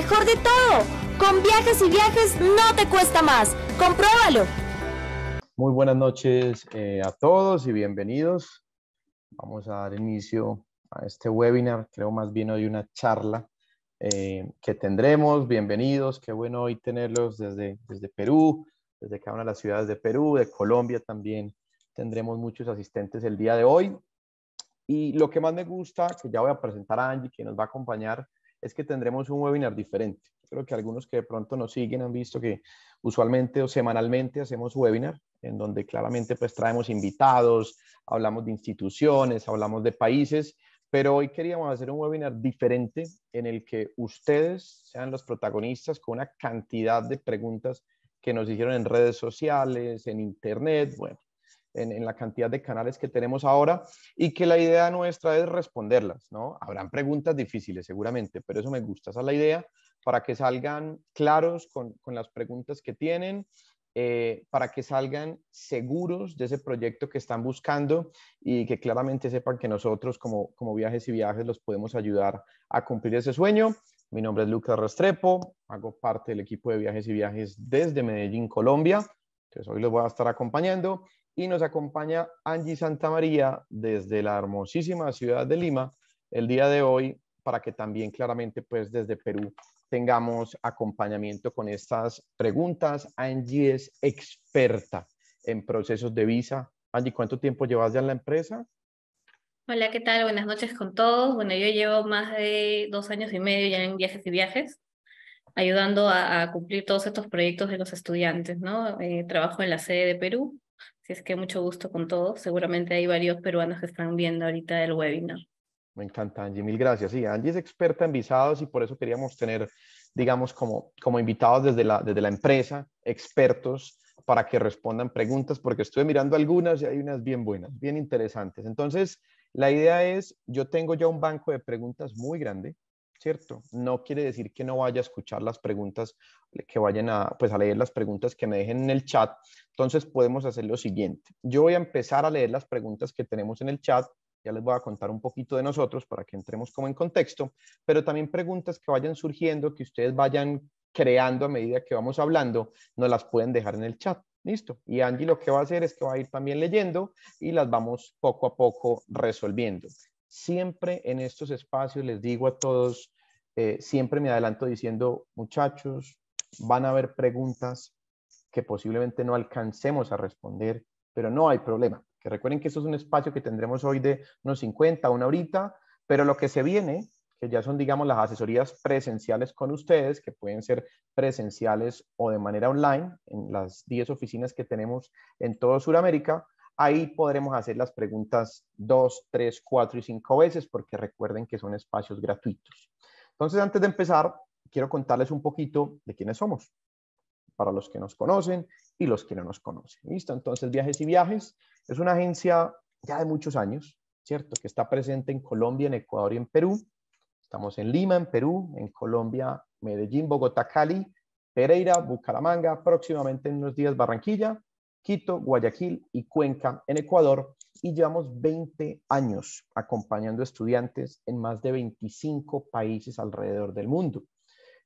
mejor de todo. Con viajes y viajes no te cuesta más. Compruébalo. Muy buenas noches eh, a todos y bienvenidos. Vamos a dar inicio a este webinar, creo más bien hoy una charla eh, que tendremos. Bienvenidos, qué bueno hoy tenerlos desde, desde Perú, desde cada una de las ciudades de Perú, de Colombia también. Tendremos muchos asistentes el día de hoy. Y lo que más me gusta, que ya voy a presentar a Angie, que nos va a acompañar, es que tendremos un webinar diferente. Creo que algunos que de pronto nos siguen han visto que usualmente o semanalmente hacemos webinar, en donde claramente pues traemos invitados, hablamos de instituciones, hablamos de países, pero hoy queríamos hacer un webinar diferente en el que ustedes sean los protagonistas con una cantidad de preguntas que nos hicieron en redes sociales, en internet, bueno, en, la cantidad de canales que tenemos ahora y que la idea nuestra es responderlas, ¿no? Habrán preguntas difíciles seguramente, pero eso me gusta, esa es la idea, para que salgan claros con, con las preguntas que tienen, eh, para que salgan seguros de ese proyecto que están buscando y que claramente sepan que nosotros como, como viajes y viajes los podemos ayudar a cumplir ese sueño. Mi nombre es Lucas Restrepo, hago parte del equipo de viajes y viajes desde Medellín, Colombia. Entonces hoy los voy a estar acompañando y nos acompaña Angie Santamaría desde la hermosísima ciudad de Lima el día de hoy para que también claramente pues desde Perú tengamos acompañamiento con estas preguntas. Angie es experta en procesos de visa. Angie, ¿cuánto tiempo llevas ya en la empresa? Hola, ¿qué tal? Buenas noches con todos. Bueno, yo llevo más de dos años y medio ya en viajes y viajes, ayudando a, cumplir todos estos proyectos de los estudiantes, ¿no? Eh, trabajo en la sede de Perú, es que mucho gusto con todos. Seguramente hay varios peruanos que están viendo ahorita el webinar. Me encanta, Angie. Mil gracias. Sí, Angie es experta en visados y por eso queríamos tener, digamos, como, como invitados desde la, desde la empresa, expertos para que respondan preguntas, porque estuve mirando algunas y hay unas bien buenas, bien interesantes. Entonces, la idea es, yo tengo ya un banco de preguntas muy grande, ¿cierto? No quiere decir que no vaya a escuchar las preguntas, que vayan pues, a, leer las preguntas que me dejen en el chat. Entonces podemos hacer lo siguiente. Yo voy a empezar a leer las preguntas que tenemos en el chat. Ya les voy a contar un poquito de nosotros para que entremos como en contexto, pero también preguntas que vayan surgiendo, que ustedes vayan creando a medida que vamos hablando, nos las pueden dejar en el chat. Listo. Y Angie lo que va a hacer es que va a ir también leyendo y las vamos poco a poco resolviendo siempre en estos espacios les digo a todos, eh, siempre me adelanto diciendo, muchachos, van a haber preguntas que posiblemente no alcancemos a responder, pero no hay problema. Que recuerden que esto es un espacio que tendremos hoy de unos 50, una horita, pero lo que se viene, que ya son, digamos, las asesorías presenciales con ustedes, que pueden ser presenciales o de manera online en las 10 oficinas que tenemos en todo Sudamérica, Ahí podremos hacer las preguntas dos, tres, cuatro y cinco veces porque recuerden que son espacios gratuitos. Entonces, antes de empezar, quiero contarles un poquito de quiénes somos, para los que nos conocen y los que no nos conocen. ¿Listo? Entonces, Viajes y Viajes es una agencia ya de muchos años, ¿cierto? Que está presente en Colombia, en Ecuador y en Perú. Estamos en Lima, en Perú, en Colombia, Medellín, Bogotá, Cali, Pereira, Bucaramanga, próximamente en unos días Barranquilla Quito, Guayaquil y Cuenca en Ecuador y llevamos 20 años acompañando estudiantes en más de 25 países alrededor del mundo.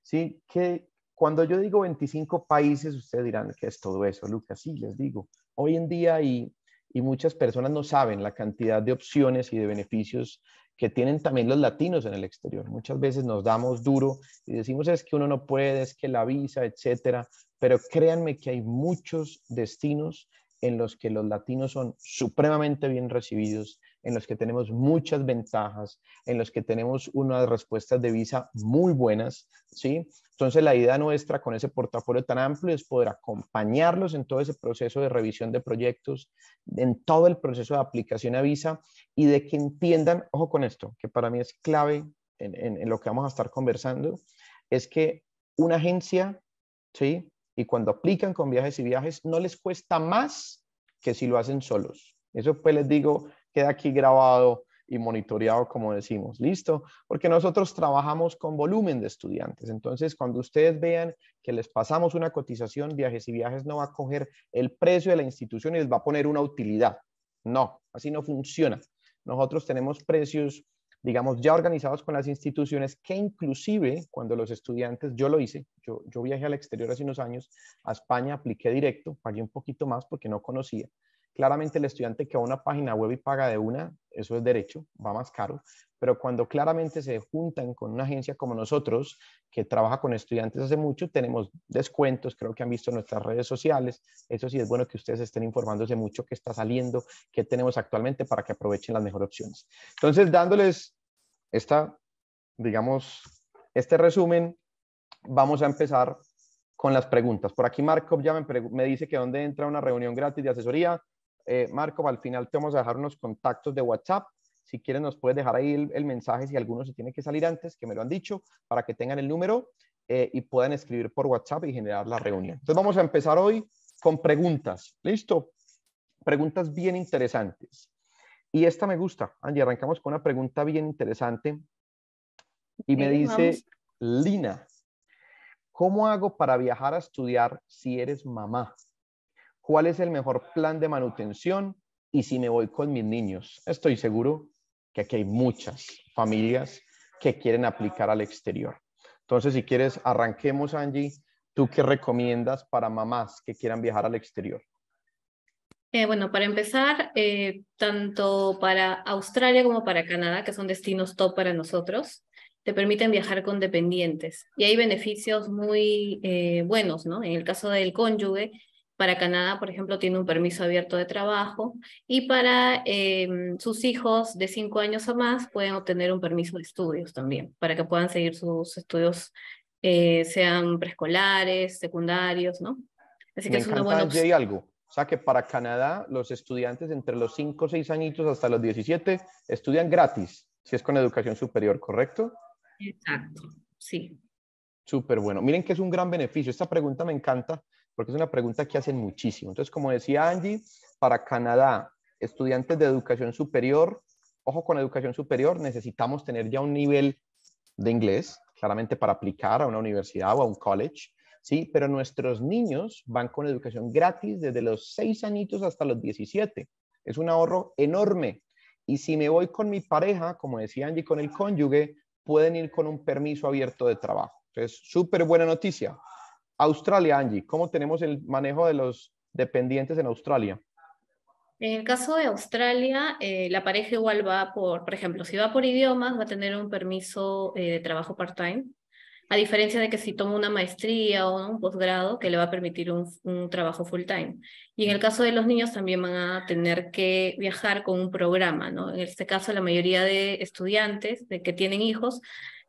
¿Sí? Que cuando yo digo 25 países, ustedes dirán, que es todo eso, Lucas? Sí, les digo, hoy en día y, y muchas personas no saben la cantidad de opciones y de beneficios que tienen también los latinos en el exterior. Muchas veces nos damos duro y decimos es que uno no puede, es que la visa, etcétera, pero créanme que hay muchos destinos en los que los latinos son supremamente bien recibidos, en los que tenemos muchas ventajas, en los que tenemos unas respuestas de visa muy buenas, ¿sí? Entonces la idea nuestra con ese portafolio tan amplio es poder acompañarlos en todo ese proceso de revisión de proyectos, en todo el proceso de aplicación a visa y de que entiendan, ojo con esto, que para mí es clave en, en lo que vamos a estar conversando, es que una agencia, ¿sí? y cuando aplican con viajes y viajes no les cuesta más que si lo hacen solos. Eso pues les digo, queda aquí grabado y monitoreado, como decimos, listo, porque nosotros trabajamos con volumen de estudiantes. Entonces, cuando ustedes vean que les pasamos una cotización, viajes y viajes no va a coger el precio de la institución y les va a poner una utilidad. No, así no funciona. Nosotros tenemos precios digamos, ya organizados con las instituciones, que inclusive cuando los estudiantes, yo lo hice, yo, viajé al exterior hace unos años, a España apliqué directo, pagué un poquito más porque no conocía, Claramente el estudiante que va a una página web y paga de una, eso es derecho, va más caro, pero cuando claramente se juntan con una agencia como nosotros, que trabaja con estudiantes hace mucho, tenemos descuentos, creo que han visto nuestras redes sociales, eso sí es bueno que ustedes estén informándose mucho qué está saliendo, qué tenemos actualmente para que aprovechen las mejores opciones. Entonces, dándoles esta, digamos, este resumen, vamos a empezar con las preguntas. Por aquí Marco ya me, me, dice que dónde entra una reunión gratis de asesoría. Eh, Marco, al final te vamos a dejar unos contactos de WhatsApp. Si quieres, nos puedes dejar ahí el, mensaje si alguno se tiene que salir antes, que me lo han dicho, para que tengan el número eh, y puedan escribir por WhatsApp y generar la reunión. Entonces, vamos a empezar hoy con preguntas. ¿Listo? Preguntas bien interesantes. Y esta me gusta. Angie, arrancamos con una pregunta bien interesante. Y me dice, Lina, ¿cómo hago para viajar a estudiar si eres mamá? cuál es el mejor plan de manutención y si me voy con mis niños. Estoy seguro que aquí hay muchas familias que quieren aplicar al exterior. Entonces, si quieres, arranquemos, Angie. ¿Tú qué recomiendas para mamás que quieran viajar al exterior? Eh, bueno, para empezar, eh, tanto para Australia como para Canadá, que son destinos top para nosotros, te permiten viajar con dependientes. Y hay beneficios muy eh, buenos, ¿no? En el caso del cónyuge, para Canadá, por ejemplo, tiene un permiso abierto de trabajo y para em, sus hijos de cinco años o más pueden obtener un permiso de estudios también, para que puedan seguir sus estudios, eh, sean preescolares, secundarios, ¿no? Así que es una buena opción. Hay algo. O sea que para Canadá los estudiantes entre los 5, 6 añitos hasta los 17 estudian gratis, si es con educación superior, ¿correcto? Exacto, sí. Súper bueno. Miren que es un gran beneficio. Esta pregunta me encanta porque es una pregunta que hacen muchísimo. Entonces, como decía Angie, para Canadá, estudiantes de educación superior, ojo con educación superior, necesitamos tener ya un nivel de inglés, claramente para aplicar a una universidad o a un college, ¿sí? Pero nuestros niños van con educación gratis desde los seis añitos hasta los 17. Es un ahorro enorme. Y si me voy con mi pareja, como decía Angie, con el cónyuge, pueden ir con un permiso abierto de trabajo. Entonces, súper buena noticia. Australia, Angie, ¿cómo tenemos el manejo de los dependientes en Australia? En el caso de Australia, eh, la pareja igual va por, por ejemplo, si va por idiomas, va a tener un permiso eh, de trabajo part-time, a diferencia de que si toma una maestría o un posgrado, que le va a permitir un, trabajo full-time. Y en el caso de los niños también van a tener que viajar con un programa, ¿no? En este caso, la mayoría de estudiantes de que tienen hijos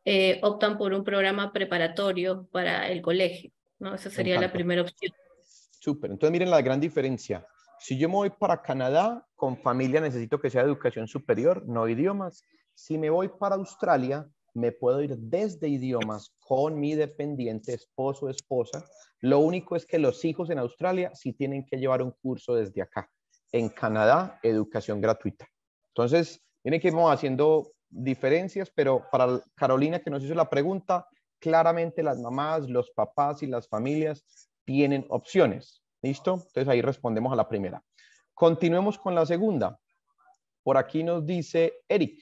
eh, optan por un programa preparatorio para el colegio. ¿no? Esa sería la primera opción. Súper, entonces miren la gran diferencia. Si yo me voy para Canadá, con familia necesito que sea educación superior, no idiomas. Si me voy para Australia, me puedo ir desde idiomas con mi dependiente, esposo, esposa. Lo único es que los hijos en Australia sí tienen que llevar un curso desde acá. En Canadá, educación gratuita. Entonces, miren que vamos haciendo diferencias, pero para Carolina que nos hizo la pregunta, claramente las mamás, los papás y las familias tienen opciones. ¿Listo? Entonces ahí respondemos a la primera. Continuemos con la segunda. Por aquí nos dice Eric.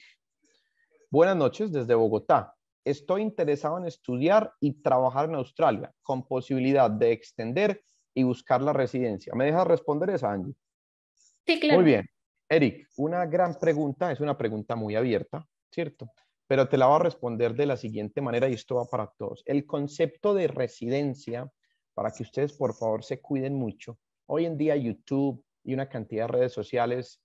Buenas noches desde Bogotá. Estoy interesado en estudiar y trabajar en Australia con posibilidad de extender y buscar la residencia. ¿Me deja responder esa, Angie? Sí, claro. Muy bien. Eric, una gran pregunta, es una pregunta muy abierta, ¿cierto? pero te la voy a responder de la siguiente manera y esto va para todos. El concepto de residencia, para que ustedes por favor se cuiden mucho, hoy en día YouTube y una cantidad de redes sociales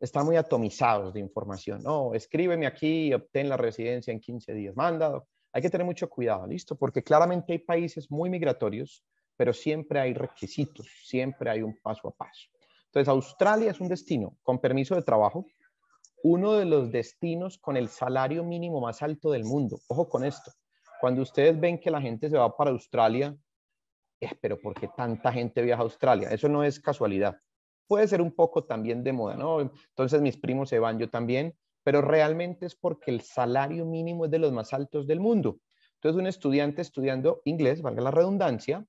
están muy atomizados de información. No, escríbeme aquí y obtén la residencia en 15 días. Manda. Hay que tener mucho cuidado, ¿listo? Porque claramente hay países muy migratorios, pero siempre hay requisitos, siempre hay un paso a paso. Entonces, Australia es un destino con permiso de trabajo, uno de los destinos con el salario mínimo más alto del mundo. Ojo con esto. Cuando ustedes ven que la gente se va para Australia, espero eh, pero ¿por qué tanta gente viaja a Australia? Eso no es casualidad. Puede ser un poco también de moda, ¿no? Entonces mis primos se van, yo también, pero realmente es porque el salario mínimo es de los más altos del mundo. Entonces un estudiante estudiando inglés, valga la redundancia,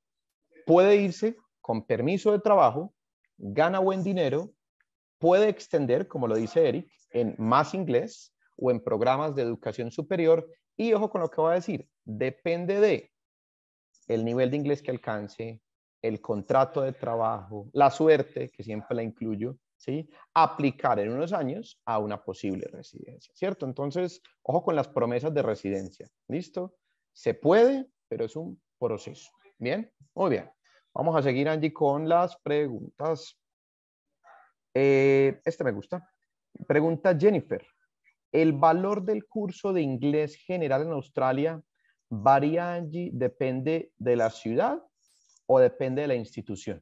puede irse con permiso de trabajo, gana buen dinero puede extender, como lo dice Eric, en más inglés o en programas de educación superior. Y ojo con lo que voy a decir, depende de el nivel de inglés que alcance, el contrato de trabajo, la suerte, que siempre la incluyo, ¿sí? aplicar en unos años a una posible residencia, ¿cierto? Entonces, ojo con las promesas de residencia, ¿listo? Se puede, pero es un proceso. Bien, muy bien. Vamos a seguir, Angie, con las preguntas. Eh, este me gusta. Pregunta Jennifer. ¿El valor del curso de inglés general en Australia varía, allí depende de la ciudad o depende de la institución?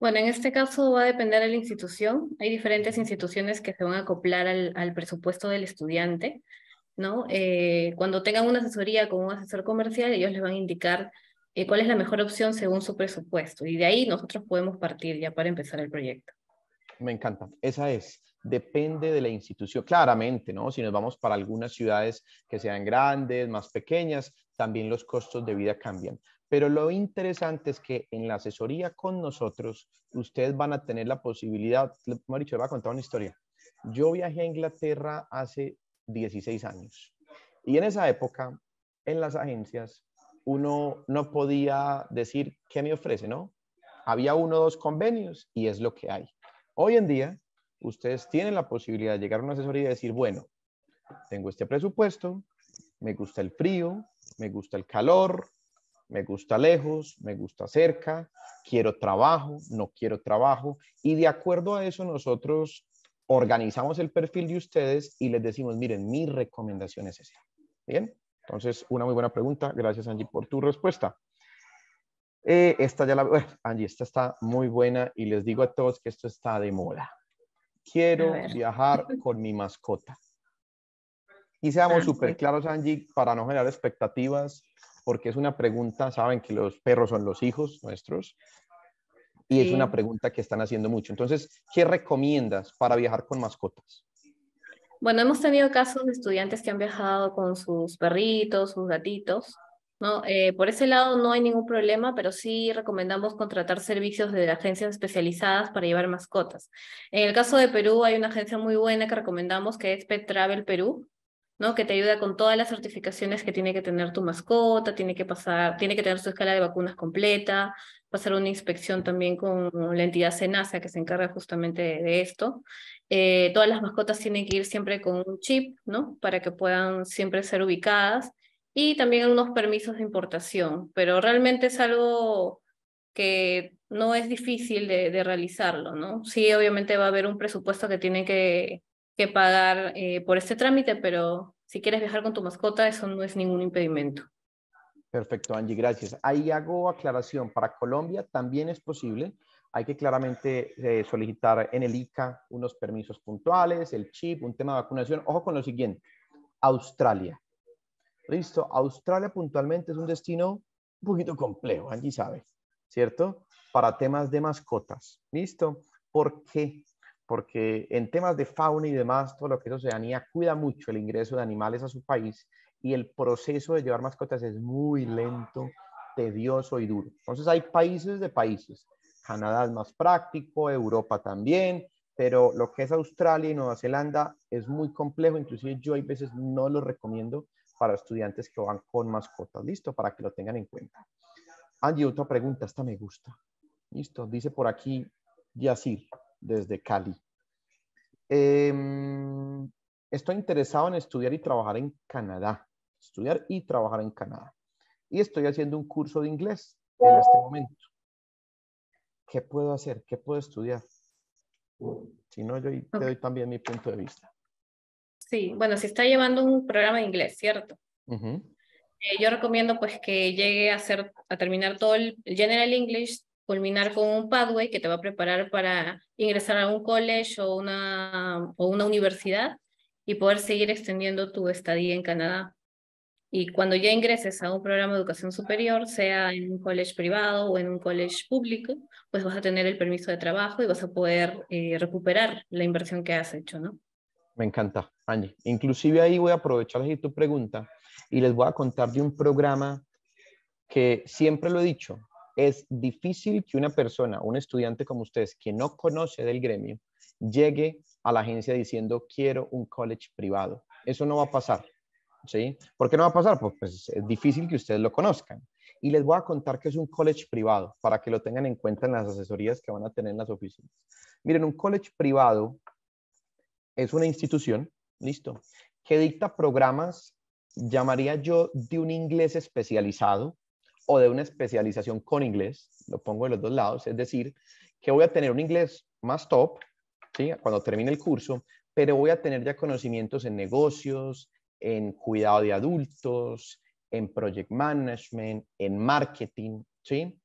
Bueno, en este caso va a depender de la institución. Hay diferentes instituciones que se van a acoplar al, presupuesto del estudiante, ¿no? Eh, cuando tengan una asesoría con un asesor comercial, ellos les van a indicar eh, cuál es la mejor opción según su presupuesto. Y de ahí nosotros podemos partir ya para empezar el proyecto. Me encanta. Esa es. Depende de la institución, claramente, ¿no? Si nos vamos para algunas ciudades que sean grandes, más pequeñas, también los costos de vida cambian. Pero lo interesante es que en la asesoría con nosotros, ustedes van a tener la posibilidad, Mauricio, va a contar una historia. Yo viajé a Inglaterra hace 16 años y en esa época, en las agencias, uno no podía decir qué me ofrece, ¿no? Había uno o dos convenios y es lo que hay. Hoy en día, ustedes tienen la posibilidad de llegar a una asesoría y decir, bueno, tengo este presupuesto, me gusta el frío, me gusta el calor, me gusta lejos, me gusta cerca, quiero trabajo, no quiero trabajo. Y de acuerdo a eso nosotros organizamos el perfil de ustedes y les decimos, miren, mi recomendación es esa. Bien, entonces una muy buena pregunta. Gracias Angie por tu respuesta. Eh, esta ya la veo. Eh, Angie, esta está muy buena y les digo a todos que esto está de moda. Quiero viajar con mi mascota. Y seamos ah, súper claros, Angie, para no generar expectativas, porque es una pregunta, saben que los perros son los hijos nuestros, y es una pregunta que están haciendo mucho. Entonces, ¿qué recomiendas para viajar con mascotas? Bueno, hemos tenido casos de estudiantes que han viajado con sus perritos, sus gatitos, eh, por ese lado no hay ningún problema, pero sí recomendamos contratar servicios de agencias especializadas para llevar mascotas. En el caso de Perú hay una agencia muy buena que recomendamos que es Pet Travel Perú, ¿no? que te ayuda con todas las certificaciones que tiene que tener tu mascota, tiene que pasar, tiene que tener su escala de vacunas completa, pasar una inspección también con la entidad Senasa que se encarga justamente de, esto. Eh, todas las mascotas tienen que ir siempre con un chip, ¿no? Para que puedan siempre ser ubicadas y también unos permisos de importación, pero realmente es algo que no es difícil de, realizarlo, ¿no? Sí, obviamente va a haber un presupuesto que tiene que, que pagar eh, por este trámite, pero si quieres viajar con tu mascota, eso no es ningún impedimento. Perfecto, Angie, gracias. Ahí hago aclaración, para Colombia también es posible, hay que claramente eh, solicitar en el ICA unos permisos puntuales, el chip, un tema de vacunación. Ojo con lo siguiente, Australia. Listo, Australia puntualmente es un destino un poquito complejo, Angie sabe, ¿cierto? Para temas de mascotas. Listo, ¿por qué? Porque en temas de fauna y demás, todo lo que es Oceanía cuida mucho el ingreso de animales a su país y el proceso de llevar mascotas es muy lento, tedioso y duro. Entonces hay países de países. Canadá es más práctico, Europa también, pero lo que es Australia y Nueva Zelanda es muy complejo, inclusive yo hay veces no lo recomiendo para estudiantes que van con mascotas. Listo, para que lo tengan en cuenta. Andy, otra pregunta, esta me gusta. Listo, dice por aquí Yacir, desde Cali. Em, estoy interesado en estudiar y trabajar en Canadá. Estudiar y trabajar en Canadá. Y estoy haciendo un curso de inglés en este momento. ¿Qué puedo hacer? ¿Qué puedo estudiar? Si no, yo te doy también mi punto de vista. Sí, bueno, si está llevando un programa de inglés, ¿cierto? Eh, yo recomiendo pues que llegue a, hacer, a terminar todo el General English, culminar con un pathway que te va a preparar para ingresar a un college o una, o una universidad y poder seguir extendiendo tu estadía en Canadá. Y cuando ya ingreses a un programa de educación superior, sea en un college privado o en un college público, pues vas a tener el permiso de trabajo y vas a poder eh, recuperar la inversión que has hecho, ¿no? Me encanta, Angie. Inclusive ahí voy a aprovechar tu pregunta y les voy a contar de un programa que siempre lo he dicho, es difícil que una persona, un estudiante como ustedes, que no conoce del gremio, llegue a la agencia diciendo quiero un college privado. Eso no va a pasar. ¿Sí? ¿Por qué no va a pasar? pues, pues es difícil que ustedes lo conozcan. Y les voy a contar que es un college privado para que lo tengan en cuenta en las asesorías que van a tener en las oficinas. Miren, un college privado es una institución, listo, que dicta programas, llamaría yo, de un inglés especializado o de una especialización con inglés, lo pongo de los dos lados, es decir, que voy a tener un inglés más top, ¿sí? cuando termine el curso, pero voy a tener ya conocimientos en negocios, en cuidado de adultos, en project management, en marketing, ¿sí?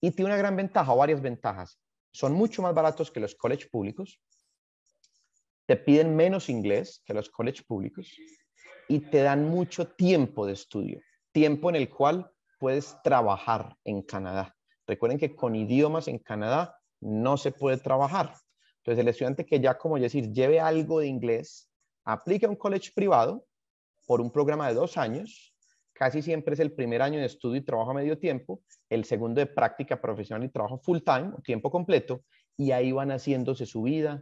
Y tiene una gran ventaja, o varias ventajas. Son mucho más baratos que los college públicos, te piden menos inglés que los colegios públicos y te dan mucho tiempo de estudio, tiempo en el cual puedes trabajar en Canadá. Recuerden que con idiomas en Canadá no se puede trabajar. Entonces, el estudiante que ya, como decir, lleve algo de inglés, aplica a un college privado por un programa de dos años, casi siempre es el primer año de estudio y trabajo a medio tiempo, el segundo de práctica profesional y trabajo full time, tiempo completo, y ahí van haciéndose su vida,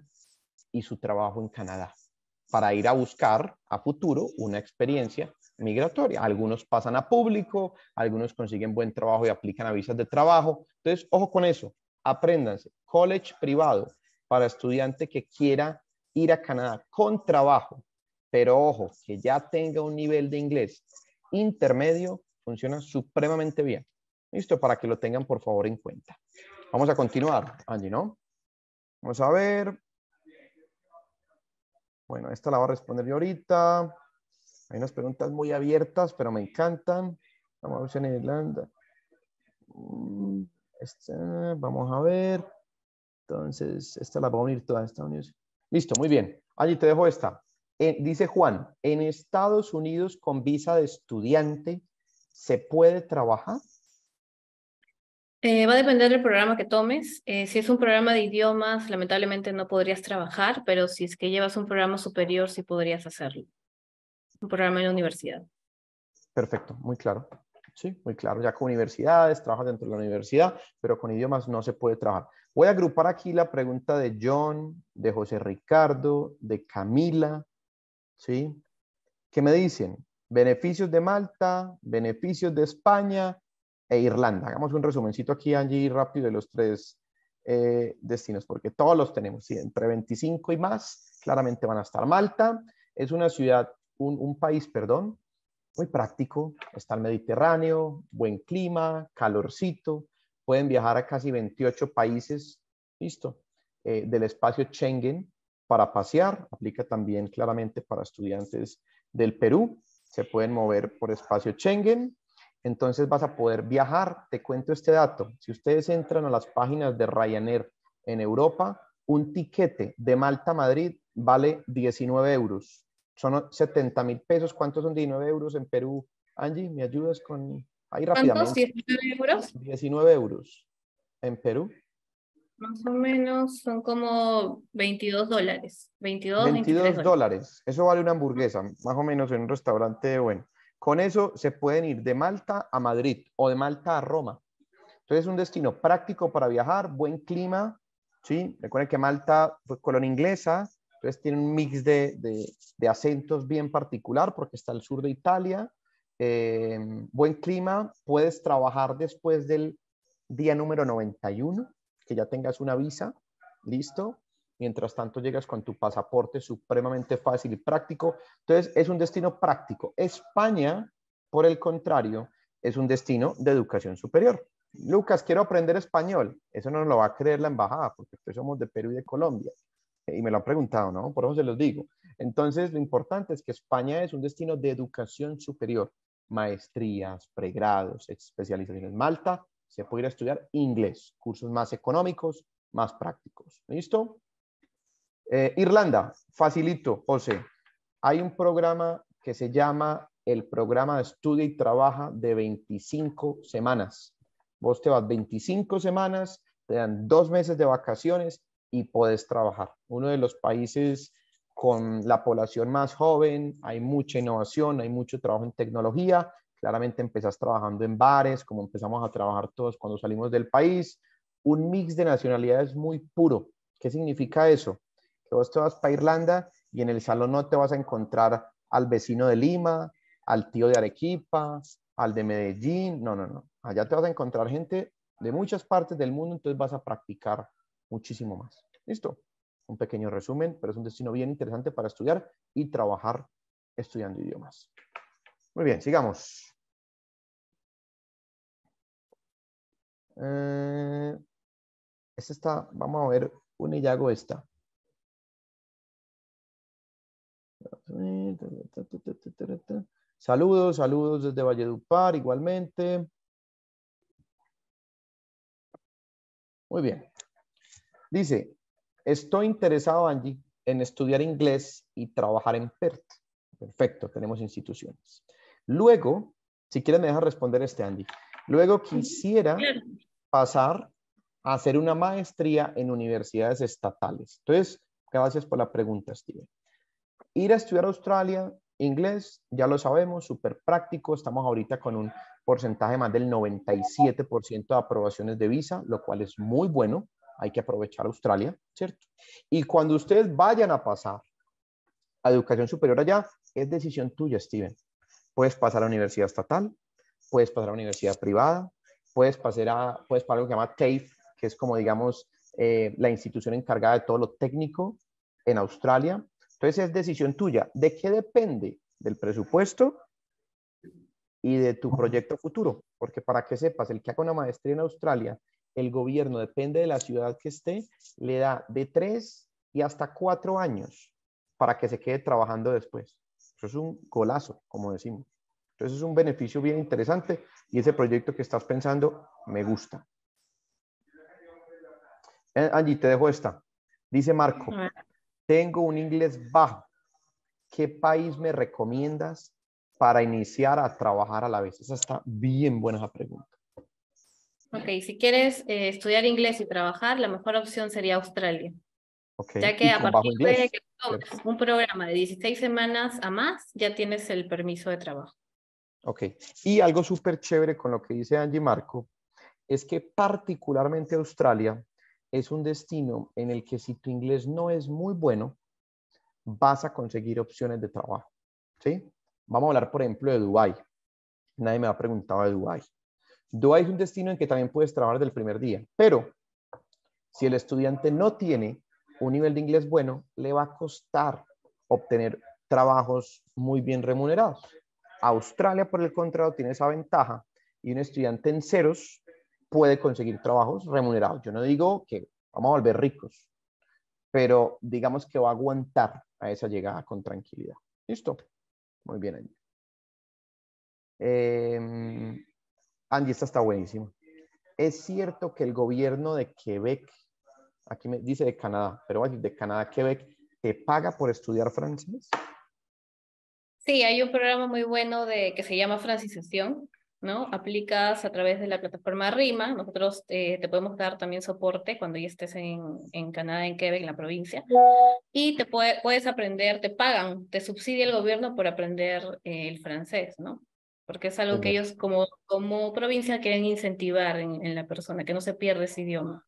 y su trabajo en Canadá para ir a buscar a futuro una experiencia migratoria. Algunos pasan a público, algunos consiguen buen trabajo y aplican a visas de trabajo. Entonces, ojo con eso, apréndanse. College privado para estudiante que quiera ir a Canadá con trabajo, pero ojo, que ya tenga un nivel de inglés intermedio, funciona supremamente bien. Listo, para que lo tengan por favor en cuenta. Vamos a continuar, Angie, ¿no? Vamos a ver. Bueno, esta la voy a responder yo ahorita. Hay unas preguntas muy abiertas, pero me encantan. Vamos a ver si en Irlanda. Mm, vamos a ver. Entonces, esta la voy a unir toda a Estados Unidos. Listo, muy bien. Allí te dejo esta. Eh, dice Juan, ¿en Estados Unidos con visa de estudiante se puede trabajar? Eh, va a depender del programa que tomes. Eh, si es un programa de idiomas, lamentablemente no podrías trabajar, pero si es que llevas un programa superior, sí podrías hacerlo. Un programa en la universidad. Perfecto, muy claro. Sí, muy claro. Ya con universidades, trabajas dentro de la universidad, pero con idiomas no se puede trabajar. Voy a agrupar aquí la pregunta de John, de José Ricardo, de Camila, ¿sí? ¿Qué me dicen? Beneficios de Malta, beneficios de España, e Irlanda. Hagamos un resumencito aquí, Angie, rápido de los tres eh, destinos, porque todos los tenemos. entre 25 y más, claramente van a estar. Malta es una ciudad, un, país, perdón, muy práctico. Está el Mediterráneo, buen clima, calorcito. Pueden viajar a casi 28 países, listo, eh, del espacio Schengen para pasear. Aplica también claramente para estudiantes del Perú. Se pueden mover por espacio Schengen entonces vas a poder viajar. Te cuento este dato. Si ustedes entran a las páginas de Ryanair en Europa, un tiquete de Malta a Madrid vale 19 euros. Son 70 mil pesos. ¿Cuántos son 19 euros en Perú? Angie, ¿me ayudas con...? Ahí rápidamente. ¿19 euros? 19 euros en Perú. Más o menos son como 22 dólares. 22, 22 dólares. dólares. Eso vale una hamburguesa, más o menos en un restaurante bueno. Con eso se pueden ir de Malta a Madrid o de Malta a Roma. Entonces es un destino práctico para viajar, buen clima, ¿sí? Recuerden que Malta fue colonia inglesa, entonces tiene un mix de, de, acentos bien particular porque está al sur de Italia. Eh, buen clima, puedes trabajar después del día número 91, que ya tengas una visa, listo. Mientras tanto, llegas con tu pasaporte supremamente fácil y práctico. Entonces, es un destino práctico. España, por el contrario, es un destino de educación superior. Lucas, quiero aprender español. Eso no lo va a creer la embajada, porque pues somos de Perú y de Colombia. Eh, y me lo han preguntado, ¿no? Por eso se los digo. Entonces, lo importante es que España es un destino de educación superior. Maestrías, pregrados, especializaciones. Malta se puede ir a estudiar inglés, cursos más económicos, más prácticos. ¿Listo? Eh, Irlanda, facilito, José. Hay un programa que se llama el programa de estudio y trabaja de 25 semanas. Vos te vas 25 semanas, te dan dos meses de vacaciones y puedes trabajar. Uno de los países con la población más joven, hay mucha innovación, hay mucho trabajo en tecnología. Claramente empezás trabajando en bares, como empezamos a trabajar todos cuando salimos del país. Un mix de nacionalidades muy puro. ¿Qué significa eso? que vos te vas para Irlanda y en el salón no te vas a encontrar al vecino de Lima, al tío de Arequipa, al de Medellín, no, no, no. Allá te vas a encontrar gente de muchas partes del mundo, entonces vas a practicar muchísimo más. ¿Listo? Un pequeño resumen, pero es un destino bien interesante para estudiar y trabajar estudiando idiomas. Muy bien, sigamos. Eh, esta está, vamos a ver una y hago esta. saludos, saludos desde Valledupar igualmente. Muy bien. Dice, estoy interesado, Angie, en estudiar inglés y trabajar en PERT. Perfecto, tenemos instituciones. Luego, si quieres me deja responder este, Andy. Luego quisiera pasar a hacer una maestría en universidades estatales. Entonces, gracias por la pregunta, Steven. Ir a estudiar a Australia, inglés, ya lo sabemos, súper práctico. Estamos ahorita con un porcentaje más del 97% de aprobaciones de visa, lo cual es muy bueno. Hay que aprovechar Australia, ¿cierto? Y cuando ustedes vayan a pasar a educación superior allá, es decisión tuya, Steven. Puedes pasar a la universidad estatal, puedes pasar a la universidad privada, puedes pasar a puedes lo que se llama TAFE, que es como, digamos, eh, la institución encargada de todo lo técnico en Australia, entonces es decisión tuya. ¿De qué depende? Del presupuesto y de tu proyecto futuro. Porque para que sepas, el que haga una maestría en Australia, el gobierno, depende de la ciudad que esté, le da de tres y hasta cuatro años para que se quede trabajando después. Eso es un golazo, como decimos. Entonces es un beneficio bien interesante y ese proyecto que estás pensando me gusta. Eh, Angie, te dejo esta. Dice Marco, tengo un inglés bajo. ¿Qué país me recomiendas para iniciar a trabajar a la vez? Esa está bien buena esa pregunta. Ok, si quieres eh, estudiar inglés y trabajar, la mejor opción sería Australia. Ya que a partir de que un programa de 16 semanas a más, ya tienes el permiso de trabajo. Ok, y algo súper chévere con lo que dice Angie Marco, es que particularmente Australia es un destino en el que si tu inglés no es muy bueno, vas a conseguir opciones de trabajo. ¿sí? Vamos a hablar, por ejemplo, de Dubái. Nadie me ha preguntado de Dubái. Dubái es un destino en que también puedes trabajar del primer día, pero si el estudiante no tiene un nivel de inglés bueno, le va a costar obtener trabajos muy bien remunerados. Australia, por el contrario, tiene esa ventaja y un estudiante en ceros puede conseguir trabajos remunerados. Yo no digo que vamos a volver ricos, pero digamos que va a aguantar a esa llegada con tranquilidad. ¿Listo? Muy bien, Andy, Eh, esta está buenísima. Es cierto que el gobierno de Quebec, aquí me dice de Canadá, pero de Canadá, Quebec, te paga por estudiar francés. Sí, hay un programa muy bueno de, que se llama Francización, ¿no? Aplicas a través de la plataforma RIMA, nosotros eh, te podemos dar también soporte cuando ya estés en, Canadá, en Quebec, en la provincia, y te puedes aprender, te pagan, te subsidia el gobierno por aprender eh, el francés, ¿no? Porque es algo que ellos como, como provincia quieren incentivar en, la persona, que no se pierda ese idioma.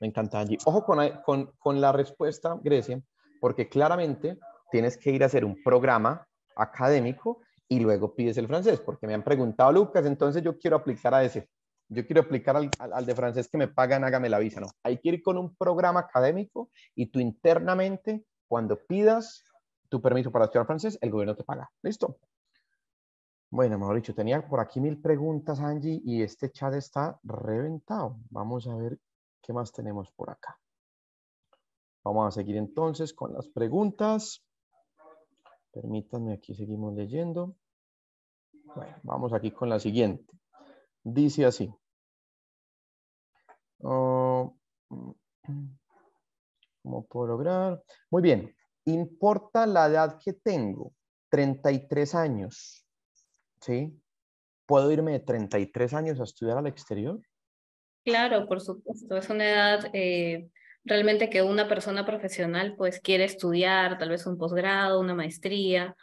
Me encanta, Angie. Ojo con, con la respuesta, Grecia, porque claramente tienes que ir a hacer un programa académico y luego pides el francés, porque me han preguntado, Lucas, entonces yo quiero aplicar a ese, yo quiero aplicar al, de francés que me pagan, hágame la visa, no. Hay que ir con un programa académico y tú internamente, cuando pidas tu permiso para estudiar francés, el gobierno te paga. ¿Listo? Bueno, mejor dicho, tenía por aquí mil preguntas, Angie, y este chat está reventado. Vamos a ver qué más tenemos por acá. Vamos a seguir entonces con las preguntas. Permítanme, aquí seguimos leyendo. Bueno, vamos aquí con la siguiente. Dice así. Oh, mm, ¿Cómo puedo lograr? Muy bien. Importa la edad que tengo, 33 años. ¿Sí? ¿Puedo irme de 33 años a estudiar al exterior? Claro, por supuesto. Es una edad eh, realmente que una persona profesional pues quiere estudiar tal vez un posgrado, una maestría,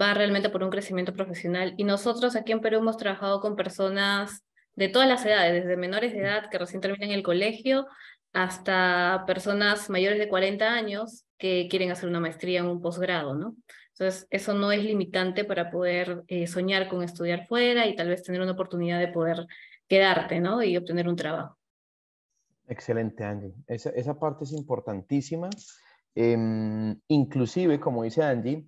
va realmente por un crecimiento profesional. Y nosotros aquí en Perú hemos trabajado con personas de todas las edades, desde menores de edad que recién terminan el colegio hasta personas mayores de 40 años que quieren hacer una maestría en un posgrado, ¿no? Entonces, eso no es limitante para poder eh, soñar con estudiar fuera y tal vez tener una oportunidad de poder quedarte, ¿no? Y obtener un trabajo. Excelente, Andy. Esa, esa parte es importantísima. Em, inclusive, como dice Angie,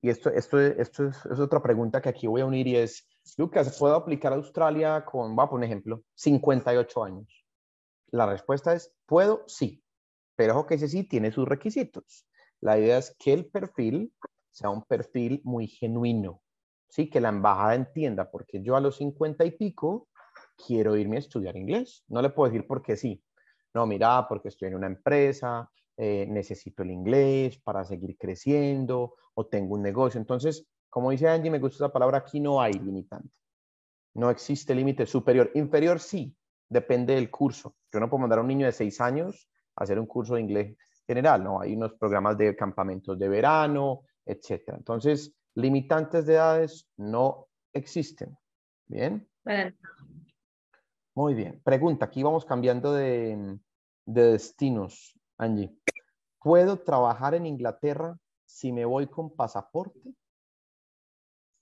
y esto, esto, esto es, otra pregunta que aquí voy a unir y es, Lucas, ¿puedo aplicar a Australia con, va, por ejemplo, 58 años? La respuesta es, puedo, sí, pero ojo que ese sí tiene sus requisitos. La idea es que el perfil sea un perfil muy genuino, ¿sí? Que la embajada entienda, porque yo a los 50 y pico quiero irme a estudiar inglés. No le puedo decir qué sí no, mira, porque estoy en una empresa, eh, necesito el inglés para seguir creciendo o tengo un negocio. Entonces, como dice Angie, me gusta esa palabra, aquí no hay limitante. No existe límite superior. Inferior sí, depende del curso. Yo no puedo mandar a un niño de seis años a hacer un curso de inglés general, ¿no? Hay unos programas de campamentos de verano, etcétera. Entonces, limitantes de edades no existen. ¿Bien? Muy bien. Pregunta, aquí vamos cambiando de, destinos, Angie. ¿Puedo trabajar en Inglaterra si me voy con pasaporte?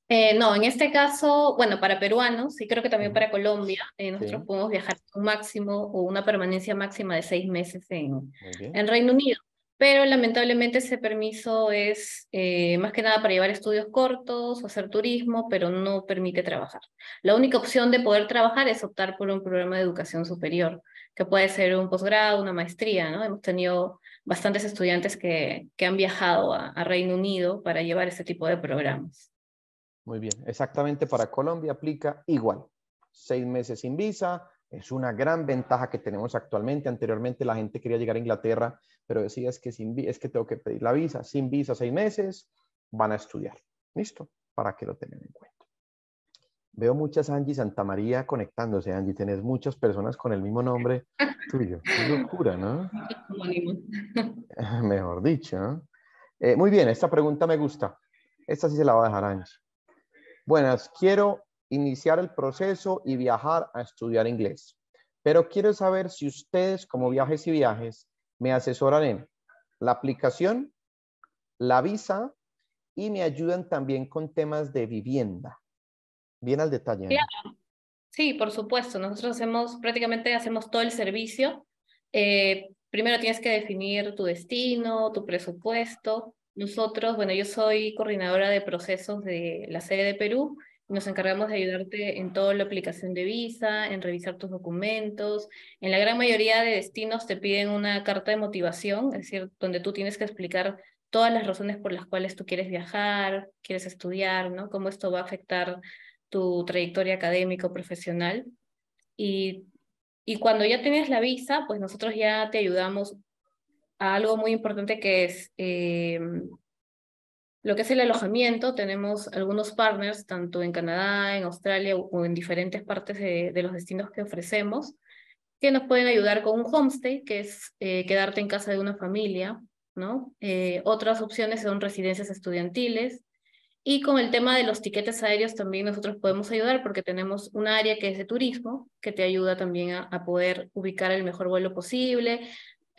Eh, no, en este caso, bueno, para peruanos y creo que también para Colombia, eh, nosotros podemos viajar un máximo o una permanencia máxima de seis meses en, en Reino Unido pero lamentablemente ese permiso es eh, más que nada para llevar estudios cortos o hacer turismo, pero no permite trabajar. La única opción de poder trabajar es optar por un programa de educación superior, que puede ser un posgrado, una maestría, Hemos tenido bastantes estudiantes que, han viajado a, Reino Unido para llevar ese tipo de programas. Muy bien, exactamente para Colombia aplica igual. Seis meses sin visa, es una gran ventaja que tenemos actualmente. Anteriormente la gente quería llegar a Inglaterra pero decías que sin, es que tengo que pedir la visa, sin visa seis meses, van a estudiar. Listo, para que lo tengan en cuenta. Veo muchas Angie Santa María conectándose. Angie, tenés muchas personas con el mismo nombre tuyo. Qué locura, ¿no? Mejor dicho. Eh, muy bien, esta pregunta me gusta. Esta sí se la va a dejar Angie. Buenas, quiero iniciar el proceso y viajar a estudiar inglés. Pero quiero saber si ustedes, como Viajes y Viajes, me asesoran en la aplicación, la visa y me ayudan también con temas de vivienda. Bien al detalle. Sí, por supuesto. Nosotros hacemos, prácticamente hacemos todo el servicio. Eh, primero tienes que definir tu destino, tu presupuesto. Nosotros, bueno, yo soy coordinadora de procesos de la sede de Perú nos encargamos de ayudarte en toda la aplicación de visa, en revisar tus documentos. En la gran mayoría de destinos te piden una carta de motivación, es decir, donde tú tienes que explicar todas las razones por las cuales tú quieres viajar, quieres estudiar, ¿no? Cómo esto va a afectar tu trayectoria académica o profesional. Y, cuando ya tienes la visa, pues nosotros ya te ayudamos a algo muy importante que es eh, lo que es el alojamiento, tenemos algunos partners, tanto en Canadá, en Australia o en diferentes partes de, los destinos que ofrecemos, que nos pueden ayudar con un homestay, que es eh, quedarte en casa de una familia, ¿no? Eh, otras opciones son residencias estudiantiles. Y con el tema de los tiquetes aéreos también nosotros podemos ayudar porque tenemos un área que es de turismo, que te ayuda también a poder ubicar el mejor vuelo posible,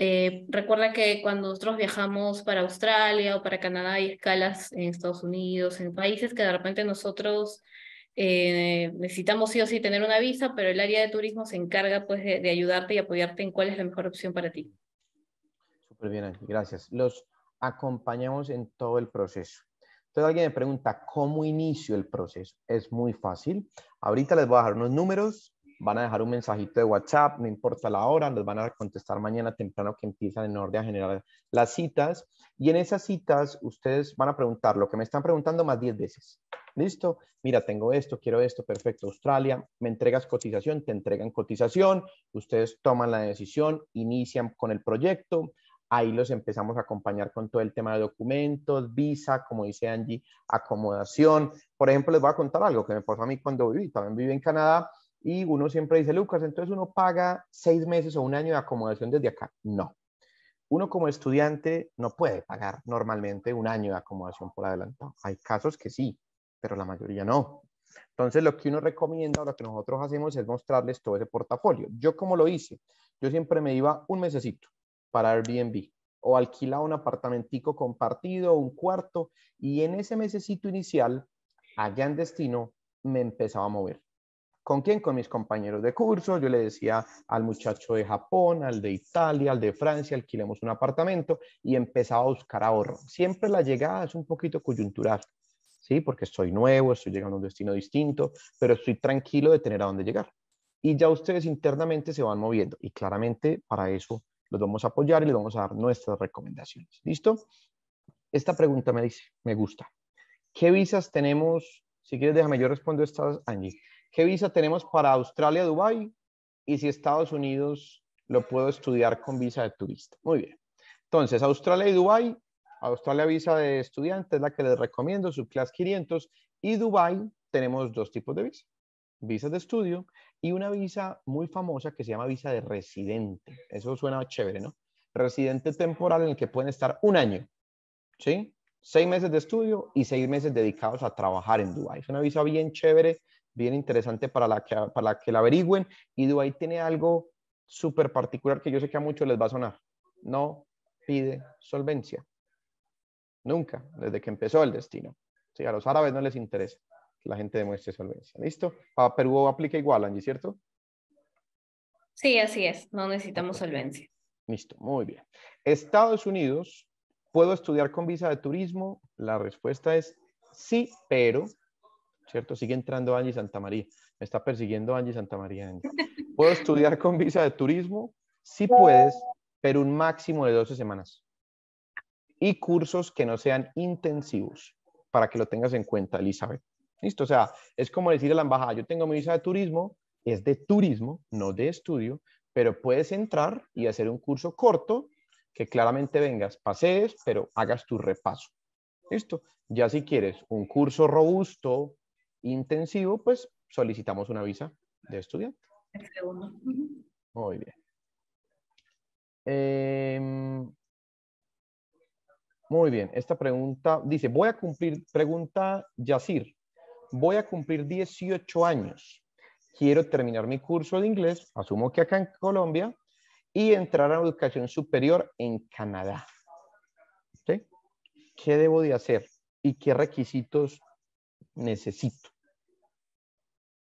eh, recuerda que cuando nosotros viajamos para Australia o para Canadá hay escalas en Estados Unidos, en países que de repente nosotros eh, necesitamos sí o sí tener una visa, pero el área de turismo se encarga pues, de, ayudarte y apoyarte en cuál es la mejor opción para ti. Súper bien, gracias. Los acompañamos en todo el proceso. Entonces alguien me pregunta, ¿cómo inicio el proceso? Es muy fácil. Ahorita les voy a dar unos números van a dejar un mensajito de WhatsApp, no importa la hora, nos van a contestar mañana temprano que empiezan en orden a generar las citas. Y en esas citas ustedes van a preguntar lo que me están preguntando más 10 veces. ¿Listo? Mira, tengo esto, quiero esto, perfecto, Australia, me entregas cotización, te entregan cotización, ustedes toman la decisión, inician con el proyecto, ahí los empezamos a acompañar con todo el tema de documentos, visa, como dice Angie, acomodación. Por ejemplo, les voy a contar algo que me pasó a mí cuando viví, también viví en Canadá y uno siempre dice, Lucas, entonces uno paga seis meses o un año de acomodación desde acá. No. Uno como estudiante no puede pagar normalmente un año de acomodación por adelantado. Hay casos que sí, pero la mayoría no. Entonces, lo que uno recomienda lo que nosotros hacemos es mostrarles todo ese portafolio. Yo, como lo hice, yo siempre me iba un mesecito para Airbnb o alquilaba un apartamentico compartido, un cuarto, y en ese mesecito inicial, allá en destino, me empezaba a mover. ¿Con quién? Con mis compañeros de curso. Yo le decía al muchacho de Japón, al de Italia, al de Francia, alquilemos un apartamento y empezaba a buscar ahorro. Siempre la llegada es un poquito coyuntural, ¿sí? Porque soy nuevo, estoy llegando a un destino distinto, pero estoy tranquilo de tener a dónde llegar. Y ya ustedes internamente se van moviendo y claramente para eso los vamos a apoyar y les vamos a dar nuestras recomendaciones. ¿Listo? Esta pregunta me dice, me gusta. ¿Qué visas tenemos? Si quieres, déjame, yo respondo estas, Angie. ¿Qué visa tenemos para Australia, Dubái? Y si Estados Unidos lo puedo estudiar con visa de turista. Muy bien. Entonces, Australia y Dubái. Australia visa de estudiante es la que les recomiendo, subclass 500. Y Dubái tenemos dos tipos de visa. Visas de estudio y una visa muy famosa que se llama visa de residente. Eso suena chévere, ¿no? Residente temporal en el que pueden estar un año, ¿sí? Seis meses de estudio y seis meses dedicados a trabajar en Dubái. Es una visa bien chévere bien interesante para, la que, para la que la averigüen. Y Dubai tiene algo súper particular que yo sé que a muchos les va a sonar. No pide solvencia. Nunca, desde que empezó el destino. Sí, a los árabes no les interesa que la gente demuestre solvencia. ¿Listo? Para Perú aplica igual, Angie, ¿cierto? Sí, así es. No necesitamos solvencia. Listo, muy bien. Estados Unidos, ¿puedo estudiar con visa de turismo? La respuesta es sí, pero ¿cierto? Sigue entrando Angie María Me está persiguiendo Angie Santa María ¿Puedo estudiar con visa de turismo? Sí puedes, pero un máximo de 12 semanas. Y cursos que no sean intensivos, para que lo tengas en cuenta, Elizabeth. Listo, o sea, es como decir a la embajada, yo tengo mi visa de turismo, es de turismo, no de estudio, pero puedes entrar y hacer un curso corto que claramente vengas, pasees, pero hagas tu repaso. Listo. Ya si quieres un curso robusto, intensivo, pues solicitamos una visa de estudiante. Muy bien. Em, muy bien, esta pregunta dice, voy a cumplir, pregunta Yacir, voy a cumplir 18 años, quiero terminar mi curso de inglés, asumo que acá en Colombia, y entrar a la educación superior en Canadá. ¿Qué debo de hacer y qué requisitos necesito?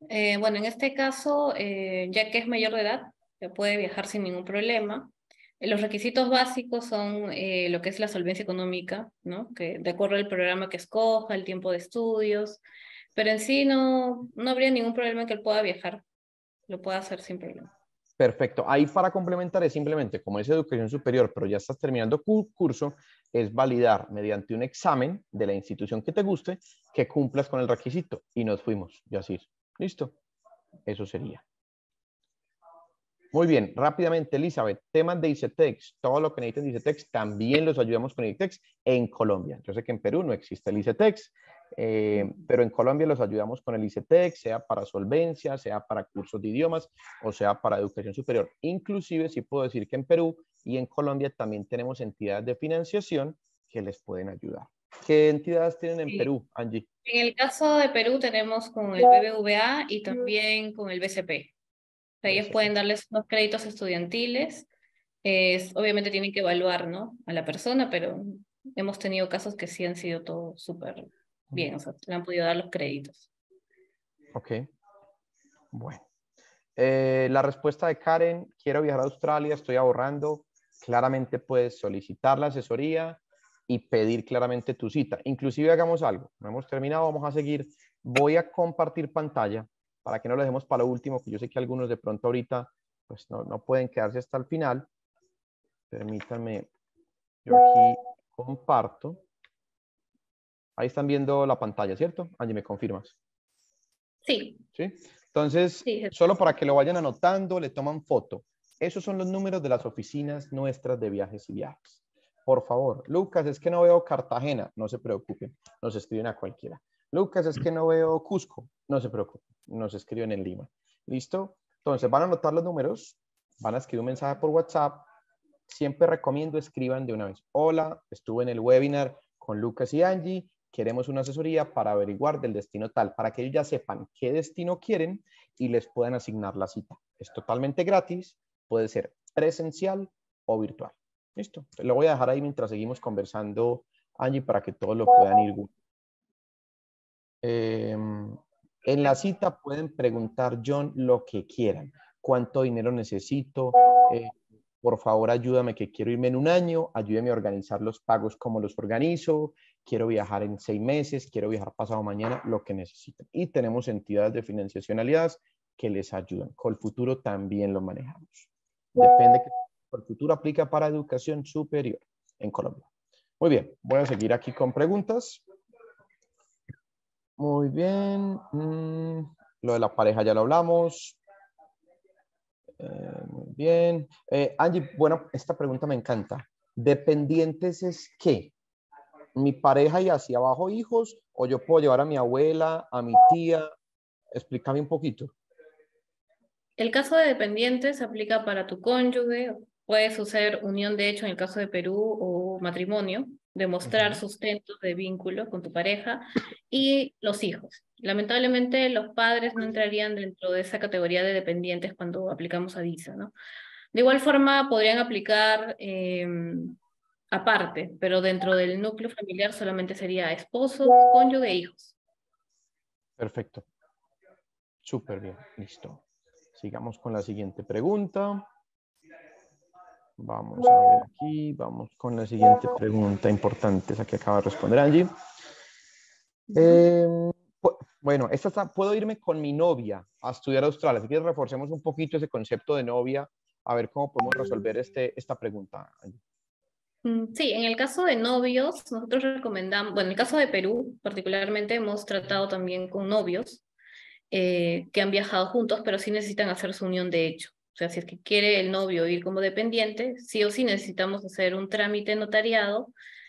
Eh, bueno, en este caso, eh, ya que es mayor de edad, ya puede viajar sin ningún problema. Eh, los requisitos básicos son lo que es la solvencia económica, ¿no? que de acuerdo al programa que escoja, el tiempo de estudios, pero en sí no, no habría ningún problema en que él pueda viajar, lo pueda hacer sin problema. Perfecto. Ahí para complementar es simplemente, como es educación superior, pero ya estás terminando curso, es validar mediante un examen de la institución que te guste que cumplas con el requisito. Y nos fuimos, Yacir. Listo. Eso sería. Muy bien, rápidamente, Elizabeth, temas de ICETEX, todo lo que necesiten de ICETEX, también los ayudamos con ICETEX en Colombia. Yo sé que en Perú no existe el ICETEX, eh, pero en Colombia los ayudamos con el ICETEX, sea para solvencia, sea para cursos de idiomas o sea para educación superior. Inclusive, sí puedo decir que en Perú y en Colombia también tenemos entidades de financiación que les pueden ayudar. ¿Qué entidades tienen en Perú, Angie? En el caso de Perú tenemos con el BBVA y también con el BCP. ellos pueden darles unos créditos estudiantiles. Es, obviamente tienen que evaluar ¿no? a la persona, pero hemos tenido casos que sí han sido todo súper bien, o sea, le han podido dar los créditos. Ok. Bueno. Eh, la respuesta de Karen, quiero viajar a Australia, estoy ahorrando. Claramente puedes solicitar la asesoría y pedir claramente tu cita. Inclusive hagamos algo, no hemos terminado, vamos a seguir. Voy a compartir pantalla para que no lo dejemos para lo último, que yo sé que algunos de pronto ahorita pues no, pueden quedarse hasta el final. Permítanme, yo aquí comparto. Ahí están viendo la pantalla, ¿cierto? Angie, ¿me confirmas? Sí. ¿Sí? Entonces, solo para que lo vayan anotando, le toman foto. Esos son los números de las oficinas nuestras de viajes y viajes por favor. Lucas, es que no veo Cartagena, no se preocupen, nos escriben a cualquiera. Lucas, es que no veo Cusco, no se preocupen, nos escriben en Lima. ¿Listo? Entonces van a anotar los números, van a escribir un mensaje por WhatsApp. Siempre recomiendo escriban de una vez. Hola, estuve en el webinar con Lucas y Angie. Queremos una asesoría para averiguar del destino tal, para que ellos ya sepan qué destino quieren y les puedan asignar la cita. Es totalmente gratis, puede ser presencial o virtual. Listo. Lo voy a dejar ahí mientras seguimos conversando, Angie, para que todos lo puedan ir. Eh, en la cita pueden preguntar, John, lo que quieran. ¿Cuánto dinero necesito? Eh, por favor, ayúdame que quiero irme en un año. Ayúdame a organizar los pagos como los organizo. Quiero viajar en seis meses. Quiero viajar pasado mañana. Lo que necesiten. Y tenemos entidades de financiación aliadas que les ayudan. Con el futuro también lo manejamos. Depende que por futuro aplica para educación superior en Colombia. Muy bien, voy a seguir aquí con preguntas. Muy bien. Mm, lo de la pareja ya lo hablamos. Eh, muy bien. Eh, Angie, bueno, esta pregunta me encanta. ¿Dependientes es qué? ¿Mi pareja y hacia abajo hijos? ¿O yo puedo llevar a mi abuela, a mi tía? Explícame un poquito. El caso de dependientes aplica para tu cónyuge, Puede suceder unión de hecho en el caso de Perú o matrimonio, demostrar sustentos de vínculo con tu pareja y los hijos. Lamentablemente los padres no entrarían dentro de esa categoría de dependientes cuando aplicamos a DISA, ¿no? De igual forma podrían aplicar em, aparte, pero dentro del núcleo familiar solamente sería esposo, cónyuge e hijos. Perfecto. Súper bien, listo. Sigamos con la siguiente pregunta. Vamos a ver aquí, vamos con la siguiente pregunta importante, esa que acaba de responder Angie. Eh, bueno, esta puedo irme con mi novia a estudiar a Australia, así que reforcemos un poquito ese concepto de novia, a ver cómo podemos resolver este, esta pregunta. Mm, sí, en el caso de novios, nosotros recomendamos, bueno, en el caso de Perú particularmente hemos tratado también con novios eh, que han viajado juntos, pero sí necesitan hacer su unión de hecho. O sea, si es que quiere el novio ir como dependiente, sí o sí necesitamos hacer un trámite notariado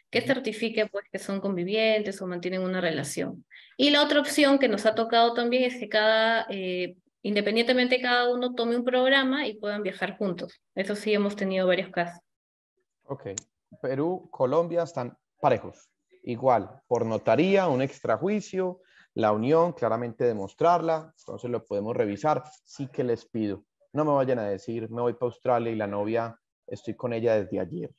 que certifique pues, que son convivientes o mantienen una relación. Y la otra opción que nos ha tocado también es que cada, eh, independientemente cada uno tome un programa y puedan viajar juntos. Eso sí hemos tenido varios casos. Ok. Perú, Colombia están parejos. Igual, por notaría, un extrajuicio, la unión, claramente demostrarla, entonces lo podemos revisar. Sí que les pido no me vayan a decir, me voy para Australia y la novia, estoy con ella desde ayer.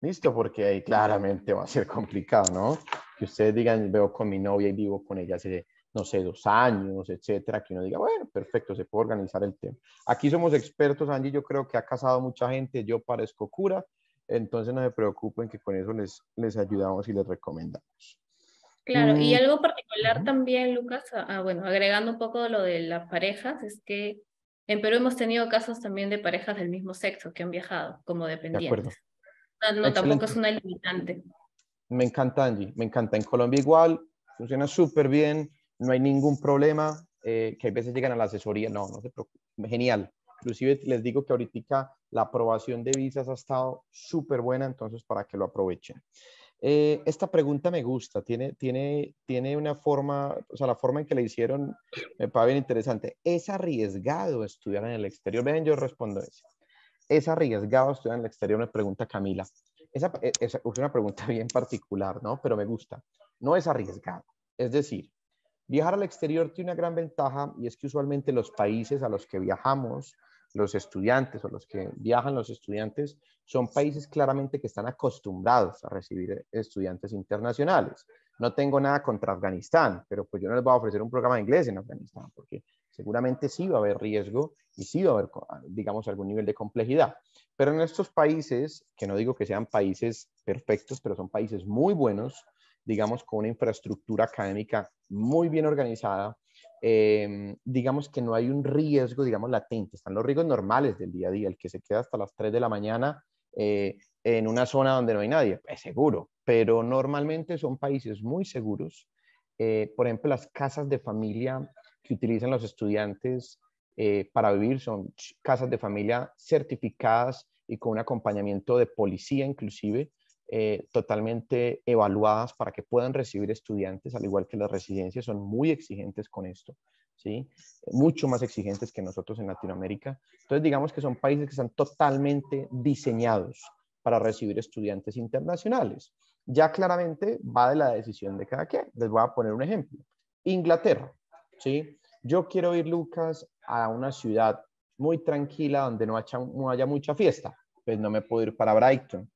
¿Listo? Porque ahí claramente va a ser complicado, ¿no? Que ustedes digan, veo con mi novia y vivo con ella hace, no sé, dos años, etcétera. Que uno diga, bueno, perfecto, se puede organizar el tema. Aquí somos expertos, Angie, yo creo que ha casado mucha gente, yo parezco cura, entonces no se preocupen que con eso les, les ayudamos y les recomendamos. Claro, y mm. algo particular también, Lucas, ah, ah, bueno, agregando un poco lo de las parejas, es que en Perú hemos tenido casos también de parejas del mismo sexo que han viajado como dependientes. No, tampoco es una limitante. Me encanta, Angie, me encanta. En Colombia igual, funciona súper bien, no hay ningún problema, eh, que a veces llegan a la asesoría, no, no se preocupen, genial. Inclusive les digo que ahorita la aprobación de visas ha estado súper buena, entonces para que lo aprovechen. Eh, esta pregunta me gusta, tiene, tiene, tiene una forma, o sea, la forma en que la hicieron me parece bien interesante. ¿Es arriesgado estudiar en el exterior? Vean, yo respondo eso. ¿Es arriesgado estudiar en el exterior? Me pregunta Camila. Esa e, es una pregunta bien particular, ¿no? Pero me gusta. No es arriesgado. Es decir, viajar al exterior tiene una gran ventaja y es que usualmente los países a los que viajamos los estudiantes o los que viajan los estudiantes son países claramente que están acostumbrados a recibir estudiantes internacionales. No tengo nada contra Afganistán, pero pues yo no les voy a ofrecer un programa de inglés en Afganistán, porque seguramente sí va a haber riesgo y sí va a haber, digamos, algún nivel de complejidad. Pero en estos países, que no digo que sean países perfectos, pero son países muy buenos, digamos, con una infraestructura académica muy bien organizada, Em, digamos que no hay un riesgo, digamos, latente. Están los riesgos normales del día a día, el que se queda hasta las 3 de la mañana eh, en una zona donde no hay nadie, es pues, seguro, pero normalmente son países muy seguros. Eh, por ejemplo, las casas de familia que utilizan los estudiantes eh, para vivir son casas de familia certificadas y con un acompañamiento de policía inclusive, eh, totalmente evaluadas para que puedan recibir estudiantes, al igual que las residencias son muy exigentes con esto, ¿sí? Mucho más exigentes que nosotros en Latinoamérica. Entonces, digamos que son países que están totalmente diseñados para recibir estudiantes internacionales. Ya claramente va de la decisión de cada quien. Les voy a poner un ejemplo. Inglaterra, ¿sí? Yo quiero ir, Lucas, a una ciudad muy tranquila donde no haya mucha fiesta. Pues no me puedo ir para Brighton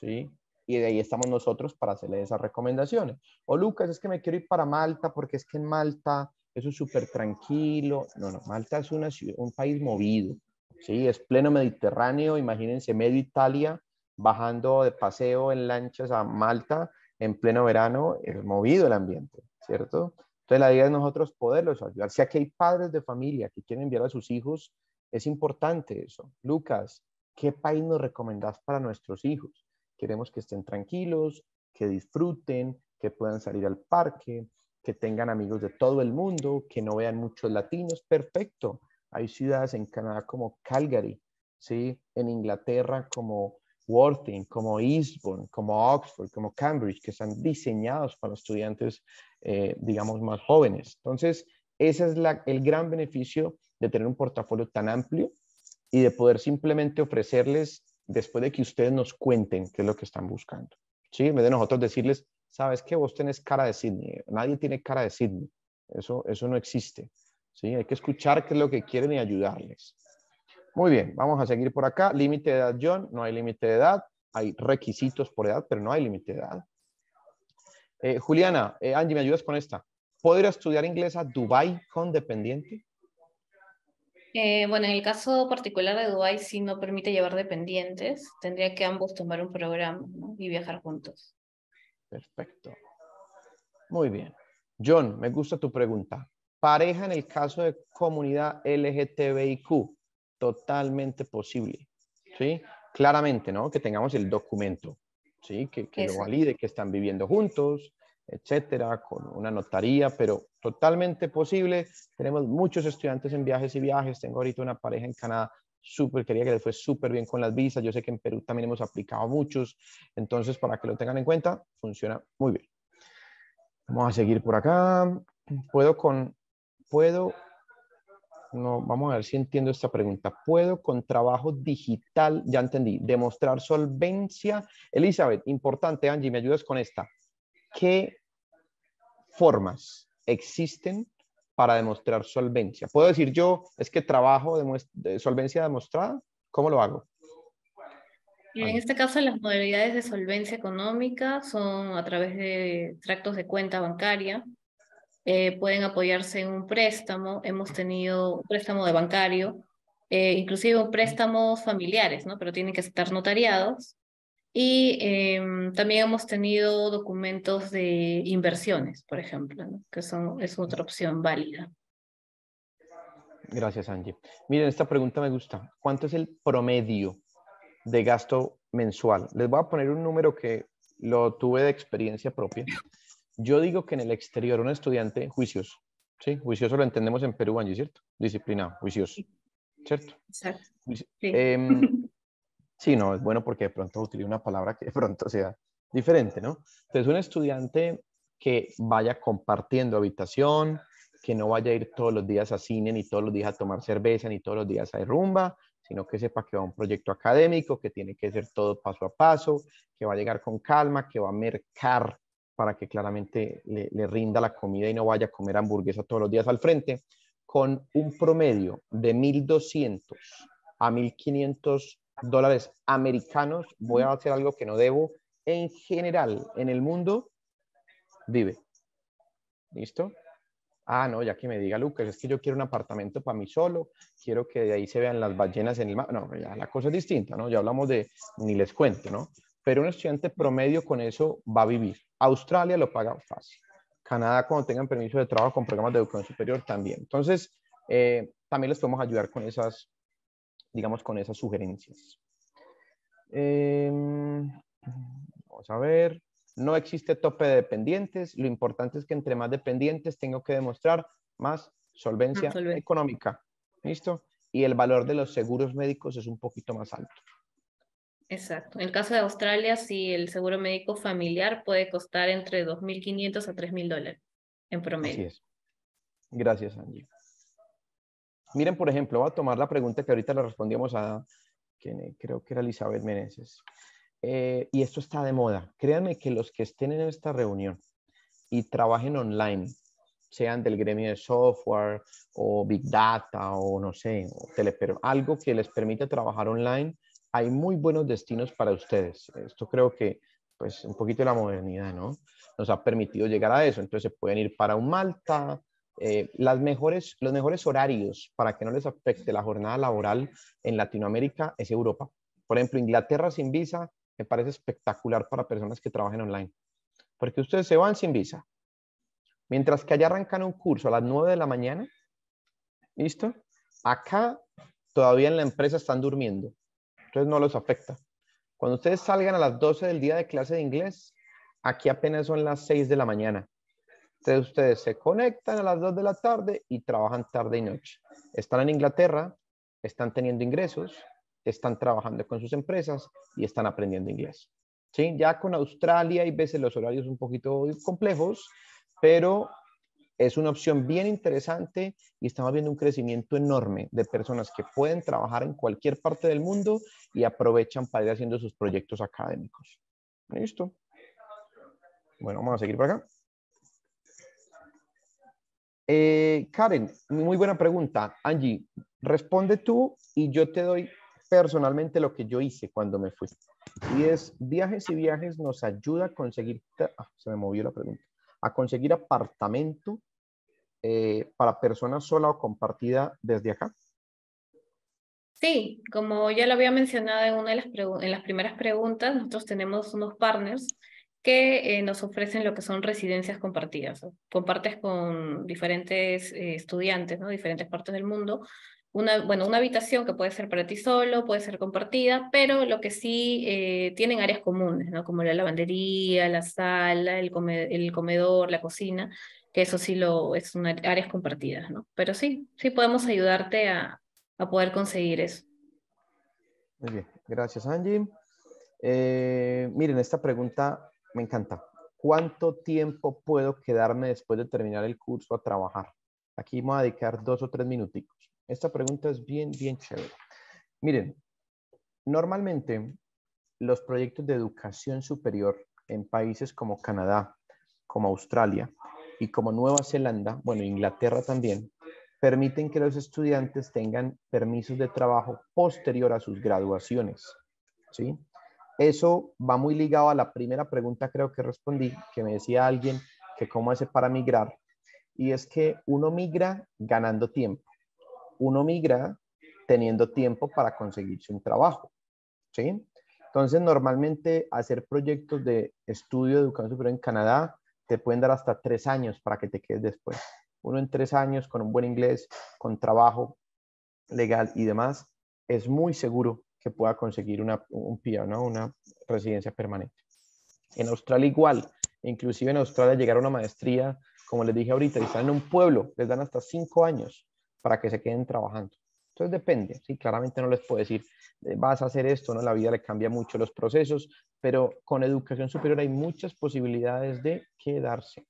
¿sí? Y de ahí estamos nosotros para hacerle esas recomendaciones. O Lucas, es que me quiero ir para Malta porque es que en Malta eso es súper tranquilo. No, no, Malta es una, un país movido, ¿sí? Es pleno Mediterráneo, imagínense medio Italia bajando de paseo en lanchas a Malta en pleno verano, es movido el ambiente, ¿cierto? Entonces la idea es nosotros poderlos ayudar. Si aquí hay padres de familia que quieren enviar a sus hijos, es importante eso. Lucas, ¿qué país nos recomendás para nuestros hijos? Queremos que estén tranquilos, que disfruten, que puedan salir al parque, que tengan amigos de todo el mundo, que no vean muchos latinos. Perfecto. Hay ciudades en Canadá como Calgary, ¿sí? En Inglaterra como Worthing, como Eastbourne, como Oxford, como Cambridge, que están diseñados para estudiantes, eh, digamos, más jóvenes. Entonces, ese es el gran beneficio de tener un portafolio tan amplio y de poder simplemente ofrecerles después de que ustedes nos cuenten qué es lo que están buscando. ¿sí? En vez de nosotros decirles, sabes que vos tenés cara de Sydney, nadie tiene cara de Sydney, eso, eso no existe. ¿sí? Hay que escuchar qué es lo que quieren y ayudarles. Muy bien, vamos a seguir por acá. Límite de edad, John, no hay límite de edad, hay requisitos por edad, pero no hay límite de edad. Eh, Juliana, eh, Angie, ¿me ayudas con esta? ¿Podría estudiar inglés a Dubai con dependiente? Eh, bueno, en el caso particular de Dubái si no permite llevar dependientes, tendría que ambos tomar un programa y viajar juntos. Perfecto. Muy bien. John, me gusta tu pregunta. Pareja en el caso de comunidad LGTBIQ, totalmente posible. ¿Sí? Claramente, ¿no? Que tengamos el documento, ¿sí? Que, que lo valide, que están viviendo juntos, etcétera, con una notaría, pero totalmente posible. Tenemos muchos estudiantes en viajes y viajes. Tengo ahorita una pareja en Canadá súper quería que les fue súper bien con las visas. Yo sé que en Perú también hemos aplicado muchos. Entonces, para que lo tengan en cuenta, funciona muy bien. Vamos a seguir por acá. Puedo con, puedo, no, vamos a ver si entiendo esta pregunta. ¿Puedo con trabajo digital, ya entendí, demostrar solvencia? Elizabeth, importante, Angie, me ayudas con esta. ¿qué formas existen para demostrar solvencia? ¿Puedo decir yo, es que trabajo de solvencia demostrada? ¿Cómo lo hago? En este caso, las modalidades de solvencia económica son a través de tractos de cuenta bancaria. Eh, pueden apoyarse en un préstamo. Hemos tenido un préstamo de bancario, eh, inclusive préstamos familiares, ¿no? pero tienen que estar notariados. Y em, también hemos tenido documentos de inversiones, por ejemplo, que son, es otra opción válida. Gracias, Angie. Miren, esta pregunta me gusta. ¿Cuánto es el promedio de gasto mensual? Les voy a poner un número que lo tuve de experiencia propia. Yo digo que en el exterior un estudiante juicioso, ¿sí? Juicioso lo entendemos en Perú, Angie, ¿cierto? Disciplinado, juicioso, ¿cierto? Exacto. Sí. Em, Sí, no, es bueno porque de pronto utilice una palabra que de pronto sea diferente, ¿no? Entonces, un estudiante que vaya compartiendo habitación, que no vaya a ir todos los días a cine, ni todos los días a tomar cerveza, ni todos los días a rumba, sino que sepa que va a un proyecto académico, que tiene que ser todo paso a paso, que va a llegar con calma, que va a mercar para que claramente le, rinda la comida y no vaya a comer hamburguesa todos los días al frente, con un promedio de 1.200 a 1.500 dólares americanos, voy a hacer algo que no debo. En general, en el mundo, vive. ¿Listo? Ah, no, ya que me diga Lucas, es que yo quiero un apartamento para mí solo, quiero que de ahí se vean las ballenas en el mar. No, ya la cosa es distinta, ¿no? Ya hablamos de, ni les cuento, ¿no? Pero un estudiante promedio con eso va a vivir. Australia lo paga fácil. Canadá, cuando tengan permiso de trabajo con programas de educación superior, también. Entonces, eh, también les podemos ayudar con esas digamos, con esas sugerencias. Em, vamos a ver. No existe tope de dependientes. Lo importante es que entre más dependientes tengo que demostrar más solvencia económica. ¿Listo? Y el valor de los seguros médicos es un poquito más alto. Exacto. En el caso de Australia, si el seguro médico familiar puede costar entre 2.500 a 3.000 dólares en promedio. Así Gracias, Angie. Miren, por ejemplo, voy a tomar la pregunta que ahorita le respondíamos a, que creo que era Elizabeth Meneses. Eh, y esto está de moda. Créanme que los que estén en esta reunión y trabajen online, sean del gremio de software o Big Data o no sé, o algo que les permite trabajar online, hay muy buenos destinos para ustedes. Esto creo que, pues, un poquito de la modernidad, ¿no? Nos ha permitido llegar a eso. Entonces, pueden ir para un Malta, eh, las mejores, los mejores horarios para que no les afecte la jornada laboral en Latinoamérica es Europa. Por ejemplo, Inglaterra sin visa me parece espectacular para personas que trabajan online, porque ustedes se van sin visa. Mientras que allá arrancan un curso a las 9 de la mañana, ¿listo? Acá todavía en la empresa están durmiendo, entonces no los afecta. Cuando ustedes salgan a las 12 del día de clase de inglés, aquí apenas son las 6 de la mañana ustedes se conectan a las 2 de la tarde y trabajan tarde y noche. Están en Inglaterra, están teniendo ingresos, están trabajando con sus empresas y están aprendiendo inglés. ¿Sí? Ya con Australia hay veces los horarios un poquito complejos, pero es una opción bien interesante y estamos viendo un crecimiento enorme de personas que pueden trabajar en cualquier parte del mundo y aprovechan para ir haciendo sus proyectos académicos. ¿Listo? Bueno, vamos a seguir por acá. Eh, Karen, muy buena pregunta. Angie, responde tú y yo te doy personalmente lo que yo hice cuando me fui. Y es, viajes y viajes nos ayuda a conseguir, ah, se me movió la pregunta, a conseguir apartamento eh, para personas sola o compartida desde acá. Sí, como ya lo había mencionado en una de las, en las primeras preguntas, nosotros tenemos unos partners que eh, nos ofrecen lo que son residencias compartidas. Compartes con diferentes eh, estudiantes, ¿no? diferentes partes del mundo. Una, bueno, una habitación que puede ser para ti solo, puede ser compartida, pero lo que sí eh, tienen áreas comunes, ¿no? como la lavandería, la sala, el, comedor, la cocina, que eso sí lo, es una, áreas compartidas, ¿no? Pero sí, sí podemos ayudarte a, poder conseguir eso. Muy bien, gracias Angie. miren, esta pregunta me encanta. ¿Cuánto tiempo puedo quedarme después de terminar el curso a trabajar? Aquí me voy a dedicar dos o tres minuticos. Esta pregunta es bien, bien chévere. Miren, normalmente los proyectos de educación superior en países como Canadá, como Australia y como Nueva Zelanda, bueno, Inglaterra también, permiten que los estudiantes tengan permisos de trabajo posterior a sus graduaciones. ¿sí? eso va muy ligado a la primera pregunta creo que respondí, que me decía alguien que cómo hace para migrar. Y es que uno migra ganando tiempo. Uno migra teniendo tiempo para conseguirse un trabajo. ¿sí? Entonces, normalmente hacer proyectos de estudio de educación superior en Canadá te pueden dar hasta tres años para que te quedes después. Uno en tres años con un buen inglés, con trabajo legal y demás, es muy seguro pueda conseguir una, un PIA, ¿no? una residencia permanente. En Australia igual, inclusive en Australia llegar a una maestría, como les dije ahorita, y están en un pueblo, les dan hasta cinco años para que se queden trabajando. Entonces depende, sí, claramente no les puedo decir, eh, vas a hacer esto, ¿no? La vida le cambia mucho los procesos, pero con educación superior hay muchas posibilidades de quedarse.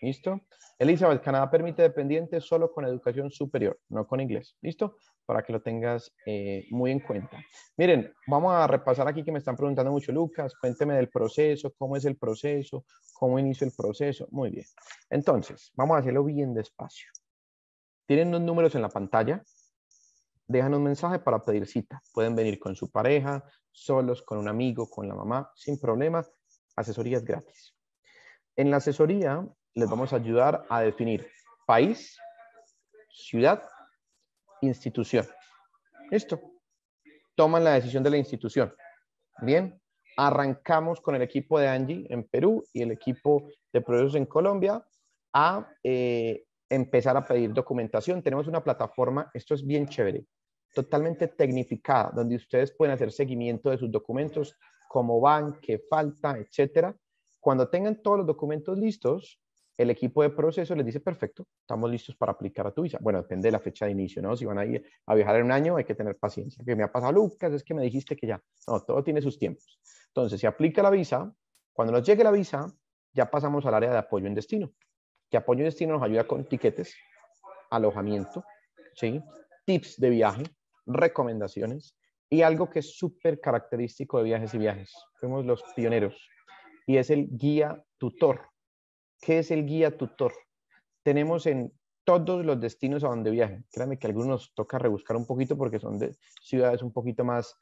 ¿Listo? Elizabeth, Canadá permite dependientes solo con educación superior, no con inglés. ¿Listo? para que lo tengas eh, muy en cuenta. Miren, vamos a repasar aquí que me están preguntando mucho, Lucas, cuénteme del proceso, cómo es el proceso, cómo inicia el proceso. Muy bien. Entonces, vamos a hacerlo bien despacio. Tienen los números en la pantalla. Dejan un mensaje para pedir cita. Pueden venir con su pareja, solos, con un amigo, con la mamá, sin problema. Asesorías gratis. En la asesoría les vamos a ayudar a definir país, ciudad institución. Listo. Toman la decisión de la institución. Bien. Arrancamos con el equipo de Angie en Perú y el equipo de Proyectos en Colombia a eh, empezar a pedir documentación. Tenemos una plataforma, esto es bien chévere, totalmente tecnificada, donde ustedes pueden hacer seguimiento de sus documentos, cómo van, qué falta, etcétera. Cuando tengan todos los documentos listos, el equipo de proceso les dice, perfecto, estamos listos para aplicar a tu visa. Bueno, depende de la fecha de inicio, ¿no? Si van a, ir a viajar en un año, hay que tener paciencia. Que me ha pasado, Lucas, es que me dijiste que ya. No, todo tiene sus tiempos. Entonces, se aplica la visa. Cuando nos llegue la visa, ya pasamos al área de apoyo en destino. Que apoyo en destino nos ayuda con tiquetes, alojamiento, ¿sí? tips de viaje, recomendaciones y algo que es súper característico de viajes y viajes. Fuimos los pioneros y es el guía tutor ¿Qué es el guía tutor? Tenemos en todos los destinos a donde viajen. Créanme que algunos toca rebuscar un poquito porque son de ciudades un poquito más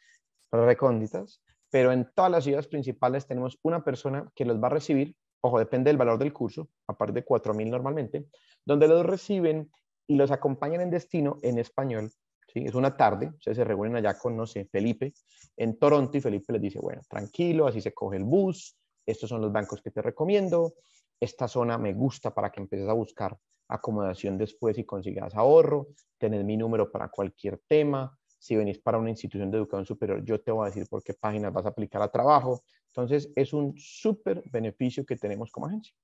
recónditas, pero en todas las ciudades principales tenemos una persona que los va a recibir, ojo, depende del valor del curso, aparte de 4.000 normalmente, donde los reciben y los acompañan en destino en español. ¿sí? Es una tarde, se reúnen allá con, no sé, Felipe en Toronto y Felipe les dice, bueno, tranquilo, así se coge el bus, estos son los bancos que te recomiendo, esta zona me gusta para que empieces a buscar acomodación después y consigas ahorro, Tener mi número para cualquier tema, si venís para una institución de educación superior, yo te voy a decir por qué páginas vas a aplicar a trabajo. Entonces, es un súper beneficio que tenemos como agencia.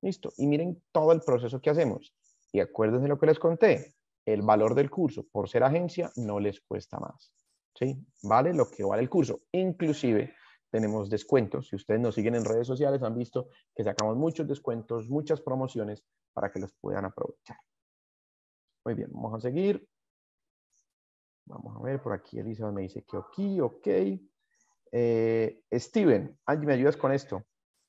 Listo. Y miren todo el proceso que hacemos. Y acuérdense lo que les conté. El valor del curso, por ser agencia, no les cuesta más. ¿Sí? Vale lo que vale el curso. Inclusive, tenemos descuentos. Si ustedes nos siguen en redes sociales, han visto que sacamos muchos descuentos, muchas promociones para que los puedan aprovechar. Muy bien, vamos a seguir. Vamos a ver, por aquí Elizabeth me dice que ok, ok. Eh, Steven, ¿me ayudas con esto?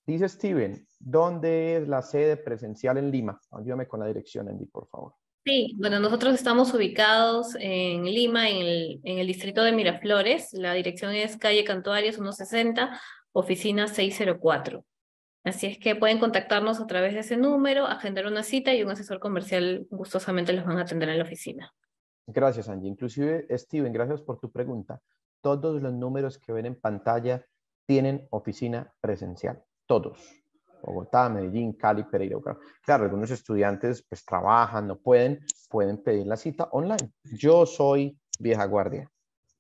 Dice Steven, ¿dónde es la sede presencial en Lima? Ayúdame con la dirección, Andy, por favor. Sí, bueno, nosotros estamos ubicados en Lima, en el, distrito de Miraflores. La dirección es calle Cantuarias 160, oficina 604. Así es que pueden contactarnos a través de ese número, agendar una cita y un asesor comercial gustosamente los van a atender en la oficina. Gracias, Angie. Inclusive, Steven, gracias por tu pregunta. Todos los números que ven en pantalla tienen oficina presencial. Todos. Bogotá, Medellín, Cali, Pereira, Bucaramanga. Claro, algunos estudiantes pues trabajan, no pueden, pueden pedir la cita online. Yo soy vieja guardia.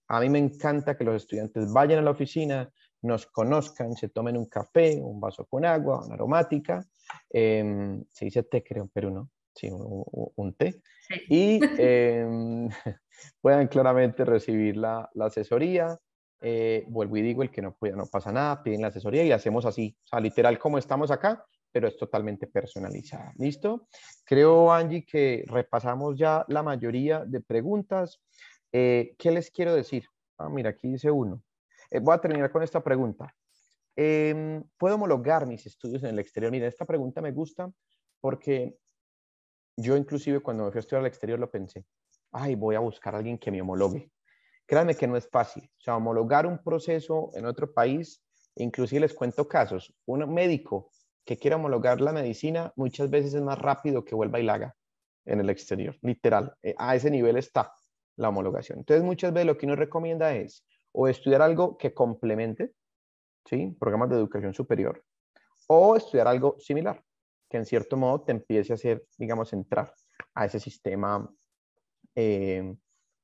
A mí me encanta que los estudiantes vayan a la oficina, nos conozcan, se tomen un café, un vaso con agua, una aromática. Em, se dice té, creo, perú no. Sí, un, té. Y em, puedan claramente recibir la, la asesoría, eh, vuelvo y digo, el que no pueda, no pasa nada, piden la asesoría y hacemos así, o sea, literal como estamos acá, pero es totalmente personalizada. ¿Listo? Creo, Angie, que repasamos ya la mayoría de preguntas. Eh, ¿Qué les quiero decir? Ah, mira, aquí dice uno. Eh, voy a terminar con esta pregunta. Em, ¿Puedo homologar mis estudios en el exterior? Mira, esta pregunta me gusta porque yo inclusive cuando me fui a estudiar al exterior lo pensé, ay, voy a buscar a alguien que me homologue. Créanme que no es fácil. O sea, homologar un proceso en otro país, inclusive les cuento casos. Un médico que quiera homologar la medicina muchas veces es más rápido que vuelva y la haga en el exterior, literal. Eh, a ese nivel está la homologación. Entonces, muchas veces lo que uno recomienda es o estudiar algo que complemente, ¿sí? Programas de educación superior, o estudiar algo similar, que en cierto modo te empiece a hacer, digamos, entrar a ese sistema eh,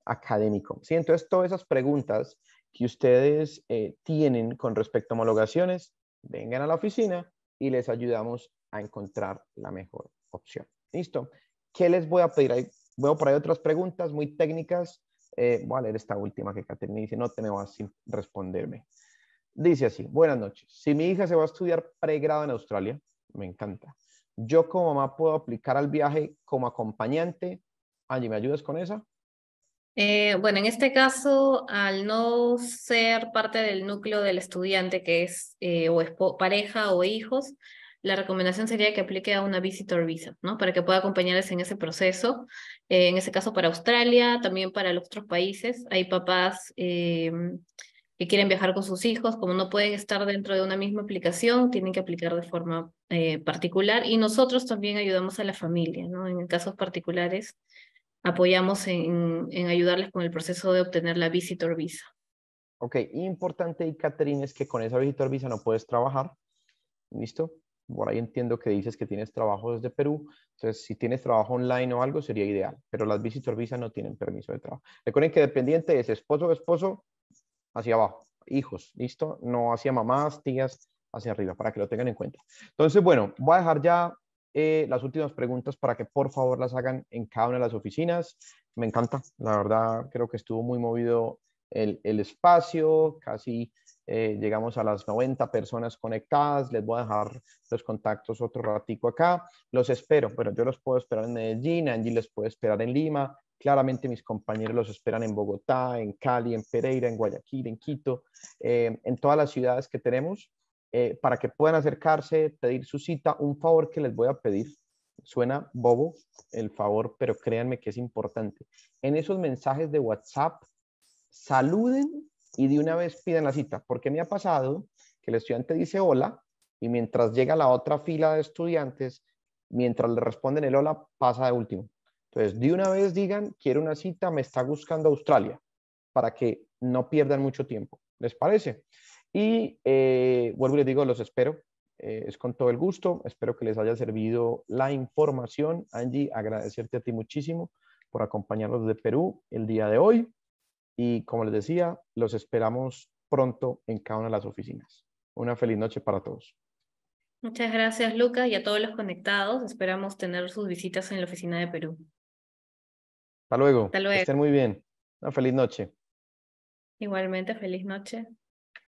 académico. ¿sí? Entonces, todas esas preguntas que ustedes eh, tienen con respecto a homologaciones, vengan a la oficina y les ayudamos a encontrar la mejor opción. ¿Listo? ¿Qué les voy a pedir? voy veo por ahí otras preguntas muy técnicas. Eh, voy a leer esta última que Caterina dice, no te me vas sin responderme. Dice así, buenas noches. Si mi hija se va a estudiar pregrado en Australia, me encanta. Yo como mamá puedo aplicar al viaje como acompañante. Angie, ¿me ayudas con esa? Eh, bueno, en este caso, al no ser parte del núcleo del estudiante que es eh, o es pareja o hijos, la recomendación sería que aplique a una visitor visa, ¿no? Para que pueda acompañarles en ese proceso. Eh, en ese caso para Australia, también para los otros países. Hay papás que quieren viajar con sus hijos, como no pueden estar dentro de una misma aplicación, tienen que aplicar de forma particular. Y nosotros también ayudamos a la familia, ¿no? En casos particulares apoyamos en, ayudarles con el proceso de obtener la visitor visa. Ok, importante, Catherine, es que con esa visitor visa no puedes trabajar. ¿Listo? Por ahí entiendo que dices que tienes trabajo desde Perú. Entonces, si tienes trabajo online o algo, sería ideal. Pero las visitor visa no tienen permiso de trabajo. Recuerden que dependiente es esposo o esposo hacia abajo. Hijos, ¿listo? No hacia mamás, tías, hacia arriba, para que lo tengan en cuenta. Entonces, bueno, voy a dejar ya eh, las últimas preguntas para que por favor las hagan en cada una de las oficinas. Me encanta, la verdad creo que estuvo muy movido el, espacio, casi eh, llegamos a las 90 personas conectadas. Les voy a dejar los contactos otro ratico acá. Los espero, pero yo los puedo esperar en Medellín, Angie les puedo esperar en Lima. Claramente mis compañeros los esperan en Bogotá, en Cali, en Pereira, en Guayaquil, en Quito, eh, en todas las ciudades que tenemos. Eh, para que puedan acercarse, pedir su cita, un favor que les voy a pedir. Suena bobo el favor, pero créanme que es importante. En esos mensajes de WhatsApp, saluden y de una vez pidan la cita, porque me ha pasado que el estudiante dice hola y mientras llega la otra fila de estudiantes, mientras le responden el hola, pasa de último. Entonces, de una vez digan, quiero una cita, me está buscando Australia, para que no pierdan mucho tiempo. ¿Les parece? Y eh, vuelvo y les digo, los espero. Eh, es con todo el gusto. Espero que les haya servido la información. Angie, agradecerte a ti muchísimo por acompañarnos de Perú el día de hoy. Y como les decía, los esperamos pronto en cada una de las oficinas. Una feliz noche para todos. Muchas gracias, Lucas, y a todos los conectados. Esperamos tener sus visitas en la oficina de Perú. Hasta luego. Hasta luego. Que estén muy bien. Una feliz noche. Igualmente, feliz noche.